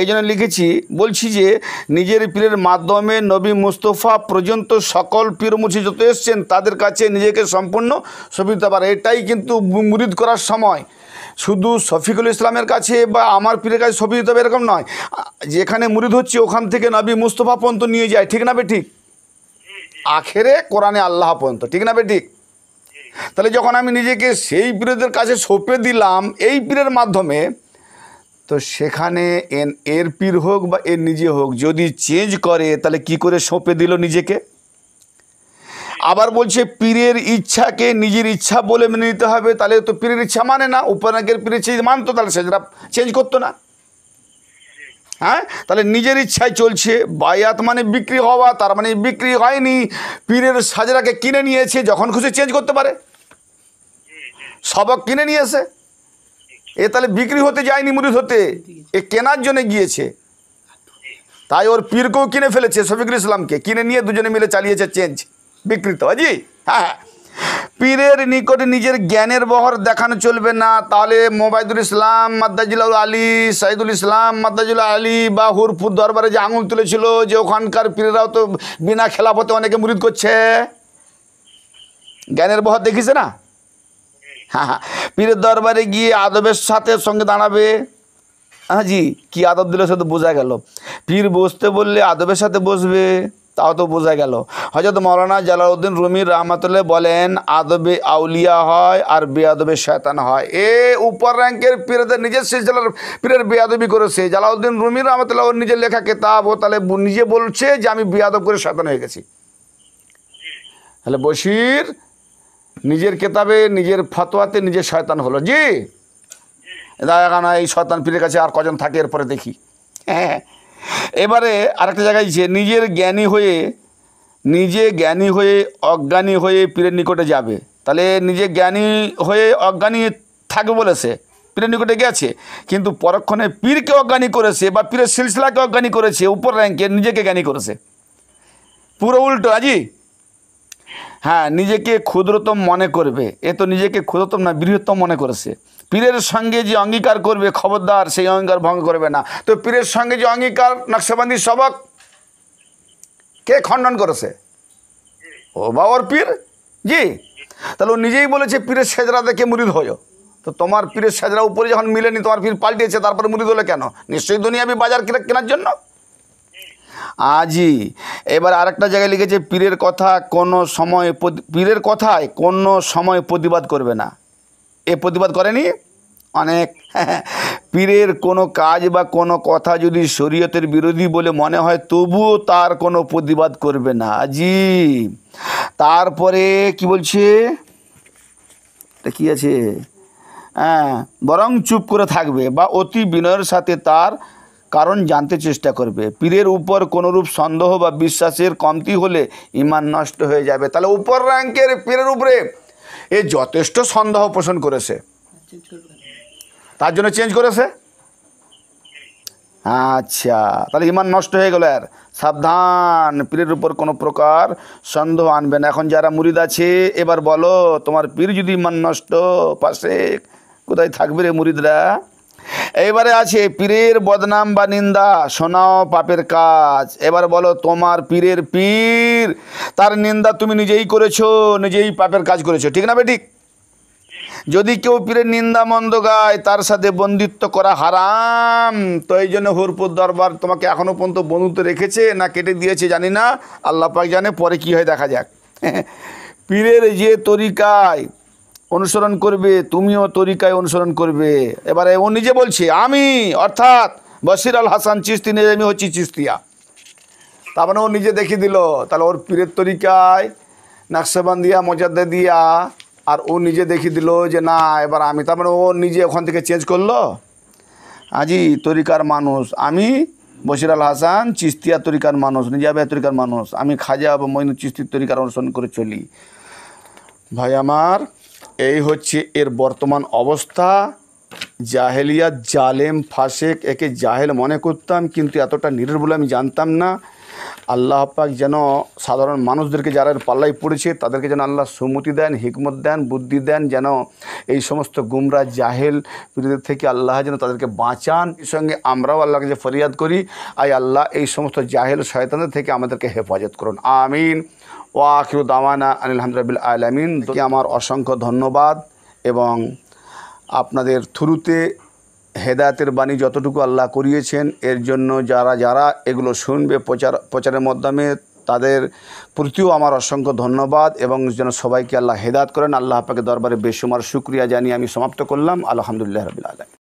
এই জন্য লিখেছি বলছি যে নিজের পীরের মাধ্যমে নবী মুস্তফা পর্যন্ত সকল পীর মুছি যত এসছেন তাদের কাছে নিজেকে সম্পূর্ণ সঁপে দিতে পারে এটাই কিন্তু মুরিদ করার সময় শুধু শফিকুল ইসলামের কাছে বা আমার পীরের কাছে সফি দিতে হবে এরকম নয় যেখানে মুরিদ হচ্ছে ওখান থেকে নবী মুস্তফা পর্যন্ত নিয়ে যায় ঠিক না বে ঠিক আখেরে কোরআনে আল্লাহ পর্যন্ত ঠিক না বে ঠিক তাহলে যখন আমি নিজেকে সেই পীরদের কাছে সঁপে দিলাম এই পীরের মাধ্যমে তো সেখানে এন এর পীর হোক বা এর নিজে হোক যদি চেঞ্জ করে তাহলে কি করে সঁপে দিল নিজেকে আবার বলছে পীরের ইচ্ছাকে নিজের ইচ্ছা বলে মেনে নিতে হবে তাহলে তো পীরের ইচ্ছা মানে না উপনাকের পীরের চেঞ্জ মানতো তাহলে সেটা চেঞ্জ করতো না হ্যাঁ তাহলে নিজের ইচ্ছায় চলছে বায়াত মানে বিক্রি হওয়া তার মানে বিক্রি হয়নি পীরের সাজরাকে কিনে নিয়েছে যখন খুশি চেঞ্জ করতে পারে সবক কিনে নিয়েছে এ তাহলে বিক্রি হতে যায়নি মুরিদ হতে এ কেনার জন্যে গিয়েছে তাই ওর পীরকেও কিনে ফেলেছে শফিকুল ইসলামকে কিনে নিয়ে দুজনে মিলে চালিয়েছে চেঞ্জ বিকৃত আজি হ্যাঁ পীরের নিকটে নিজের জ্ঞানের বহর দেখানো চলবে না তাহলে মোবাইদুল ইসলাম মাদ্দাজুল আলী সাইদুল ইসলাম মাদ্দাজুল আলী বা হুরফুর দরবারে যে আঙুল তুলেছিল যে ওখানকার পীরেরাও তো বিনা খেলাফতে অনেকে মুরিদ করছে জ্ঞানের বহর দেখিছে না [laughs] পীরের দরবারে গিয়ে আদবের সাথে সঙ্গে দাঁড়াবে হ্যাঁ জি কী আদব দিল সে তো বোঝা গেল পীর বসতে বললে আদবের সাথে বসবে তাও তো বোঝা গেল হজরত মৌলানা জালাউদ্দিন রুমির রহমাতুল্লাহ বলেন আদবে আউলিয়া হয় আর বেয়াদবে শয়তান হয় এ উপর র্যাঙ্কের পীরদের নিজের সিলসিলার পীরের বেয়াদবি করেছে জালাউদ্দিন রুমির রহমতুল্লাহ ওর নিজের লেখা কেতাব ও তাহলে নিজে বলছে যে আমি বেয়াদব করে শয়তান হয়ে গেছি তাহলে বসির নিজের কেতাবে নিজের ফতোয়াতে নিজের শয়তান হলো জি না এই শয়তান পীরের কাছে আর কজন থাকে এরপরে দেখি হ্যাঁ এবারে আরেকটা জায়গায় যে নিজের জ্ঞানী হয়ে নিজে জ্ঞানী হয়ে অজ্ঞানী হয়ে পীরের নিকটে যাবে তাহলে নিজে জ্ঞানী হয়ে অজ্ঞানী থাকবে বলেছে পীরের নিকটে গেছে কিন্তু পরক্ষণে পীরকে অজ্ঞানী করেছে বা পীরের সিলসিলাকে অজ্ঞানী করেছে উপর র্যাঙ্কে নিজেকে জ্ঞানী করেছে পুরো উল্টো আজি হ্যাঁ নিজেকে ক্ষুদ্রতম মনে করবে এ তো নিজেকে ক্ষুদ্রতম না বৃহত্তম মনে করেছে পীরের সঙ্গে যে অঙ্গীকার করবে খবরদার সেই অঙ্গীকার ভঙ্গ করবে না তো পীরের সঙ্গে যে অঙ্গীকার নকশাবন্দির সবক কে খণ্ডন করেছে ও বা ওর পীর জি তাহলে ও নিজেই বলেছে পীরের সেজরা দেখে মুরিদ হয়েও তো তোমার পীরের সেজরা উপরে যখন মিলেনি তোমার পীর পাল্টিয়েছে তারপরে মুরিদ হলে কেন নিশ্চয়ই দুনিয়াবি বাজার কেনার জন্য আজই এবার আরেকটা জায়গায় লিখেছে পীরের কথা কোনো সময় পীরের কথায় কোনো সময় প্রতিবাদ করবে না এ প্রতিবাদ করেনি অনেক [laughs] পীরের কোনো কাজ বা কোনো কথা যদি শরীয়তের বিরোধী বলে মনে হয় তবুও তার কোনো প্রতিবাদ করবে না আজি তারপরে কি বলছে এটা কী আছে হ্যাঁ বরং চুপ করে থাকবে বা অতি বিনয়ের সাথে তার কারণ জানতে চেষ্টা করবে পীরের উপর কোনোরূপ সন্দেহ বা বিশ্বাসের কমতি হলে ইমান নষ্ট হয়ে যাবে তাহলে উপর র্যাঙ্কের পীরের উপরে এ যথেষ্ট সন্দেহ পোষণ করেছে তার জন্য চেঞ্জ করেছে আচ্ছা তাহলে ইমান নষ্ট হয়ে গেল আর সাবধান পীরের উপর কোনো প্রকার সন্দেহ আনবে না এখন যারা মুরিদ আছে এবার বলো তোমার পীর যদি ইমান নষ্ট পাশে কোথায় থাকবে রে মুরিদরা এবারে আছে পীরের বদনাম বা নিন্দা শোনাও পাপের কাজ এবার বলো তোমার পীরের পীর তার নিন্দা তুমি নিজেই করেছো নিজেই পাপের কাজ করেছো ঠিক না বেঠিক যদি কেউ পীরের নিন্দা মন্দ গায় তার সাথে বন্দিত্ব করা হারাম তো এই জন্য হরপুর দরবার তোমাকে এখনও পর্যন্ত বন্ধুত্ব রেখেছে না কেটে দিয়েছে জানি না আল্লাহ পাক জানে পরে কি হয় দেখা যাক [laughs] পীরের যে তরিকায় অনুসরণ করবে তুমিও তরিকায় অনুসরণ করবে এবারে ও নিজে বলছে আমি অর্থাৎ বসির আল হাসান চিস্তি আমি হচ্ছি চিস্তিয়া তার মানে ও নিজে দেখিয়ে দিল তাহলে ওর পীরের তরিকায় নাকশাবান্দিয়া মজাদা দিয়া আর ও নিজে দেখিয়ে দিল যে না এবার আমি তার মানে ও নিজে ওখান থেকে চেঞ্জ করলো আজি তরিকার মানুষ আমি বসির আল হাসান চিস্তিয়া তরিকার মানুষ নিজাবে তরিকার মানুষ আমি খাজা বা মইনু চিস্তির তরিকার অনুসরণ করে চলি ভাই আমার এই হচ্ছে এর বর্তমান অবস্থা জাহেলিয়া জালেম ফাসেক একে জাহেল মনে করতাম কিন্তু এতটা নিরের বলে আমি জানতাম না আল্লাহ পাক যেন সাধারণ মানুষদেরকে যারা পাল্লায় পড়েছে তাদেরকে যেন আল্লাহ সুমতি দেন হিকমত দেন বুদ্ধি দেন যেন এই সমস্ত গুমরা জাহেল পীরদের থেকে আল্লাহ যেন তাদেরকে বাঁচান এই সঙ্গে আমরাও আল্লাহকে যে ফরিয়াদ করি আই আল্লাহ এই সমস্ত জাহেল শয়তানদের থেকে আমাদেরকে হেফাজত করুন আমিন ও আখির দাওয়ানা আনিলহামদুল আলমিন আমার অসংখ্য ধন্যবাদ এবং আপনাদের থ্রুতে হেদায়তের বাণী যতটুকু আল্লাহ করিয়েছেন এর জন্য যারা যারা এগুলো শুনবে প্রচার প্রচারের মাধ্যমে তাদের প্রতিও আমার অসংখ্য ধন্যবাদ এবং যেন সবাইকে আল্লাহ হেদায়ত করেন আল্লাহ আপনাকে দরবারে বেশুমার শুক্রিয়া জানিয়ে আমি সমাপ্ত করলাম আলহামদুলিল্লাহ রবিল আলম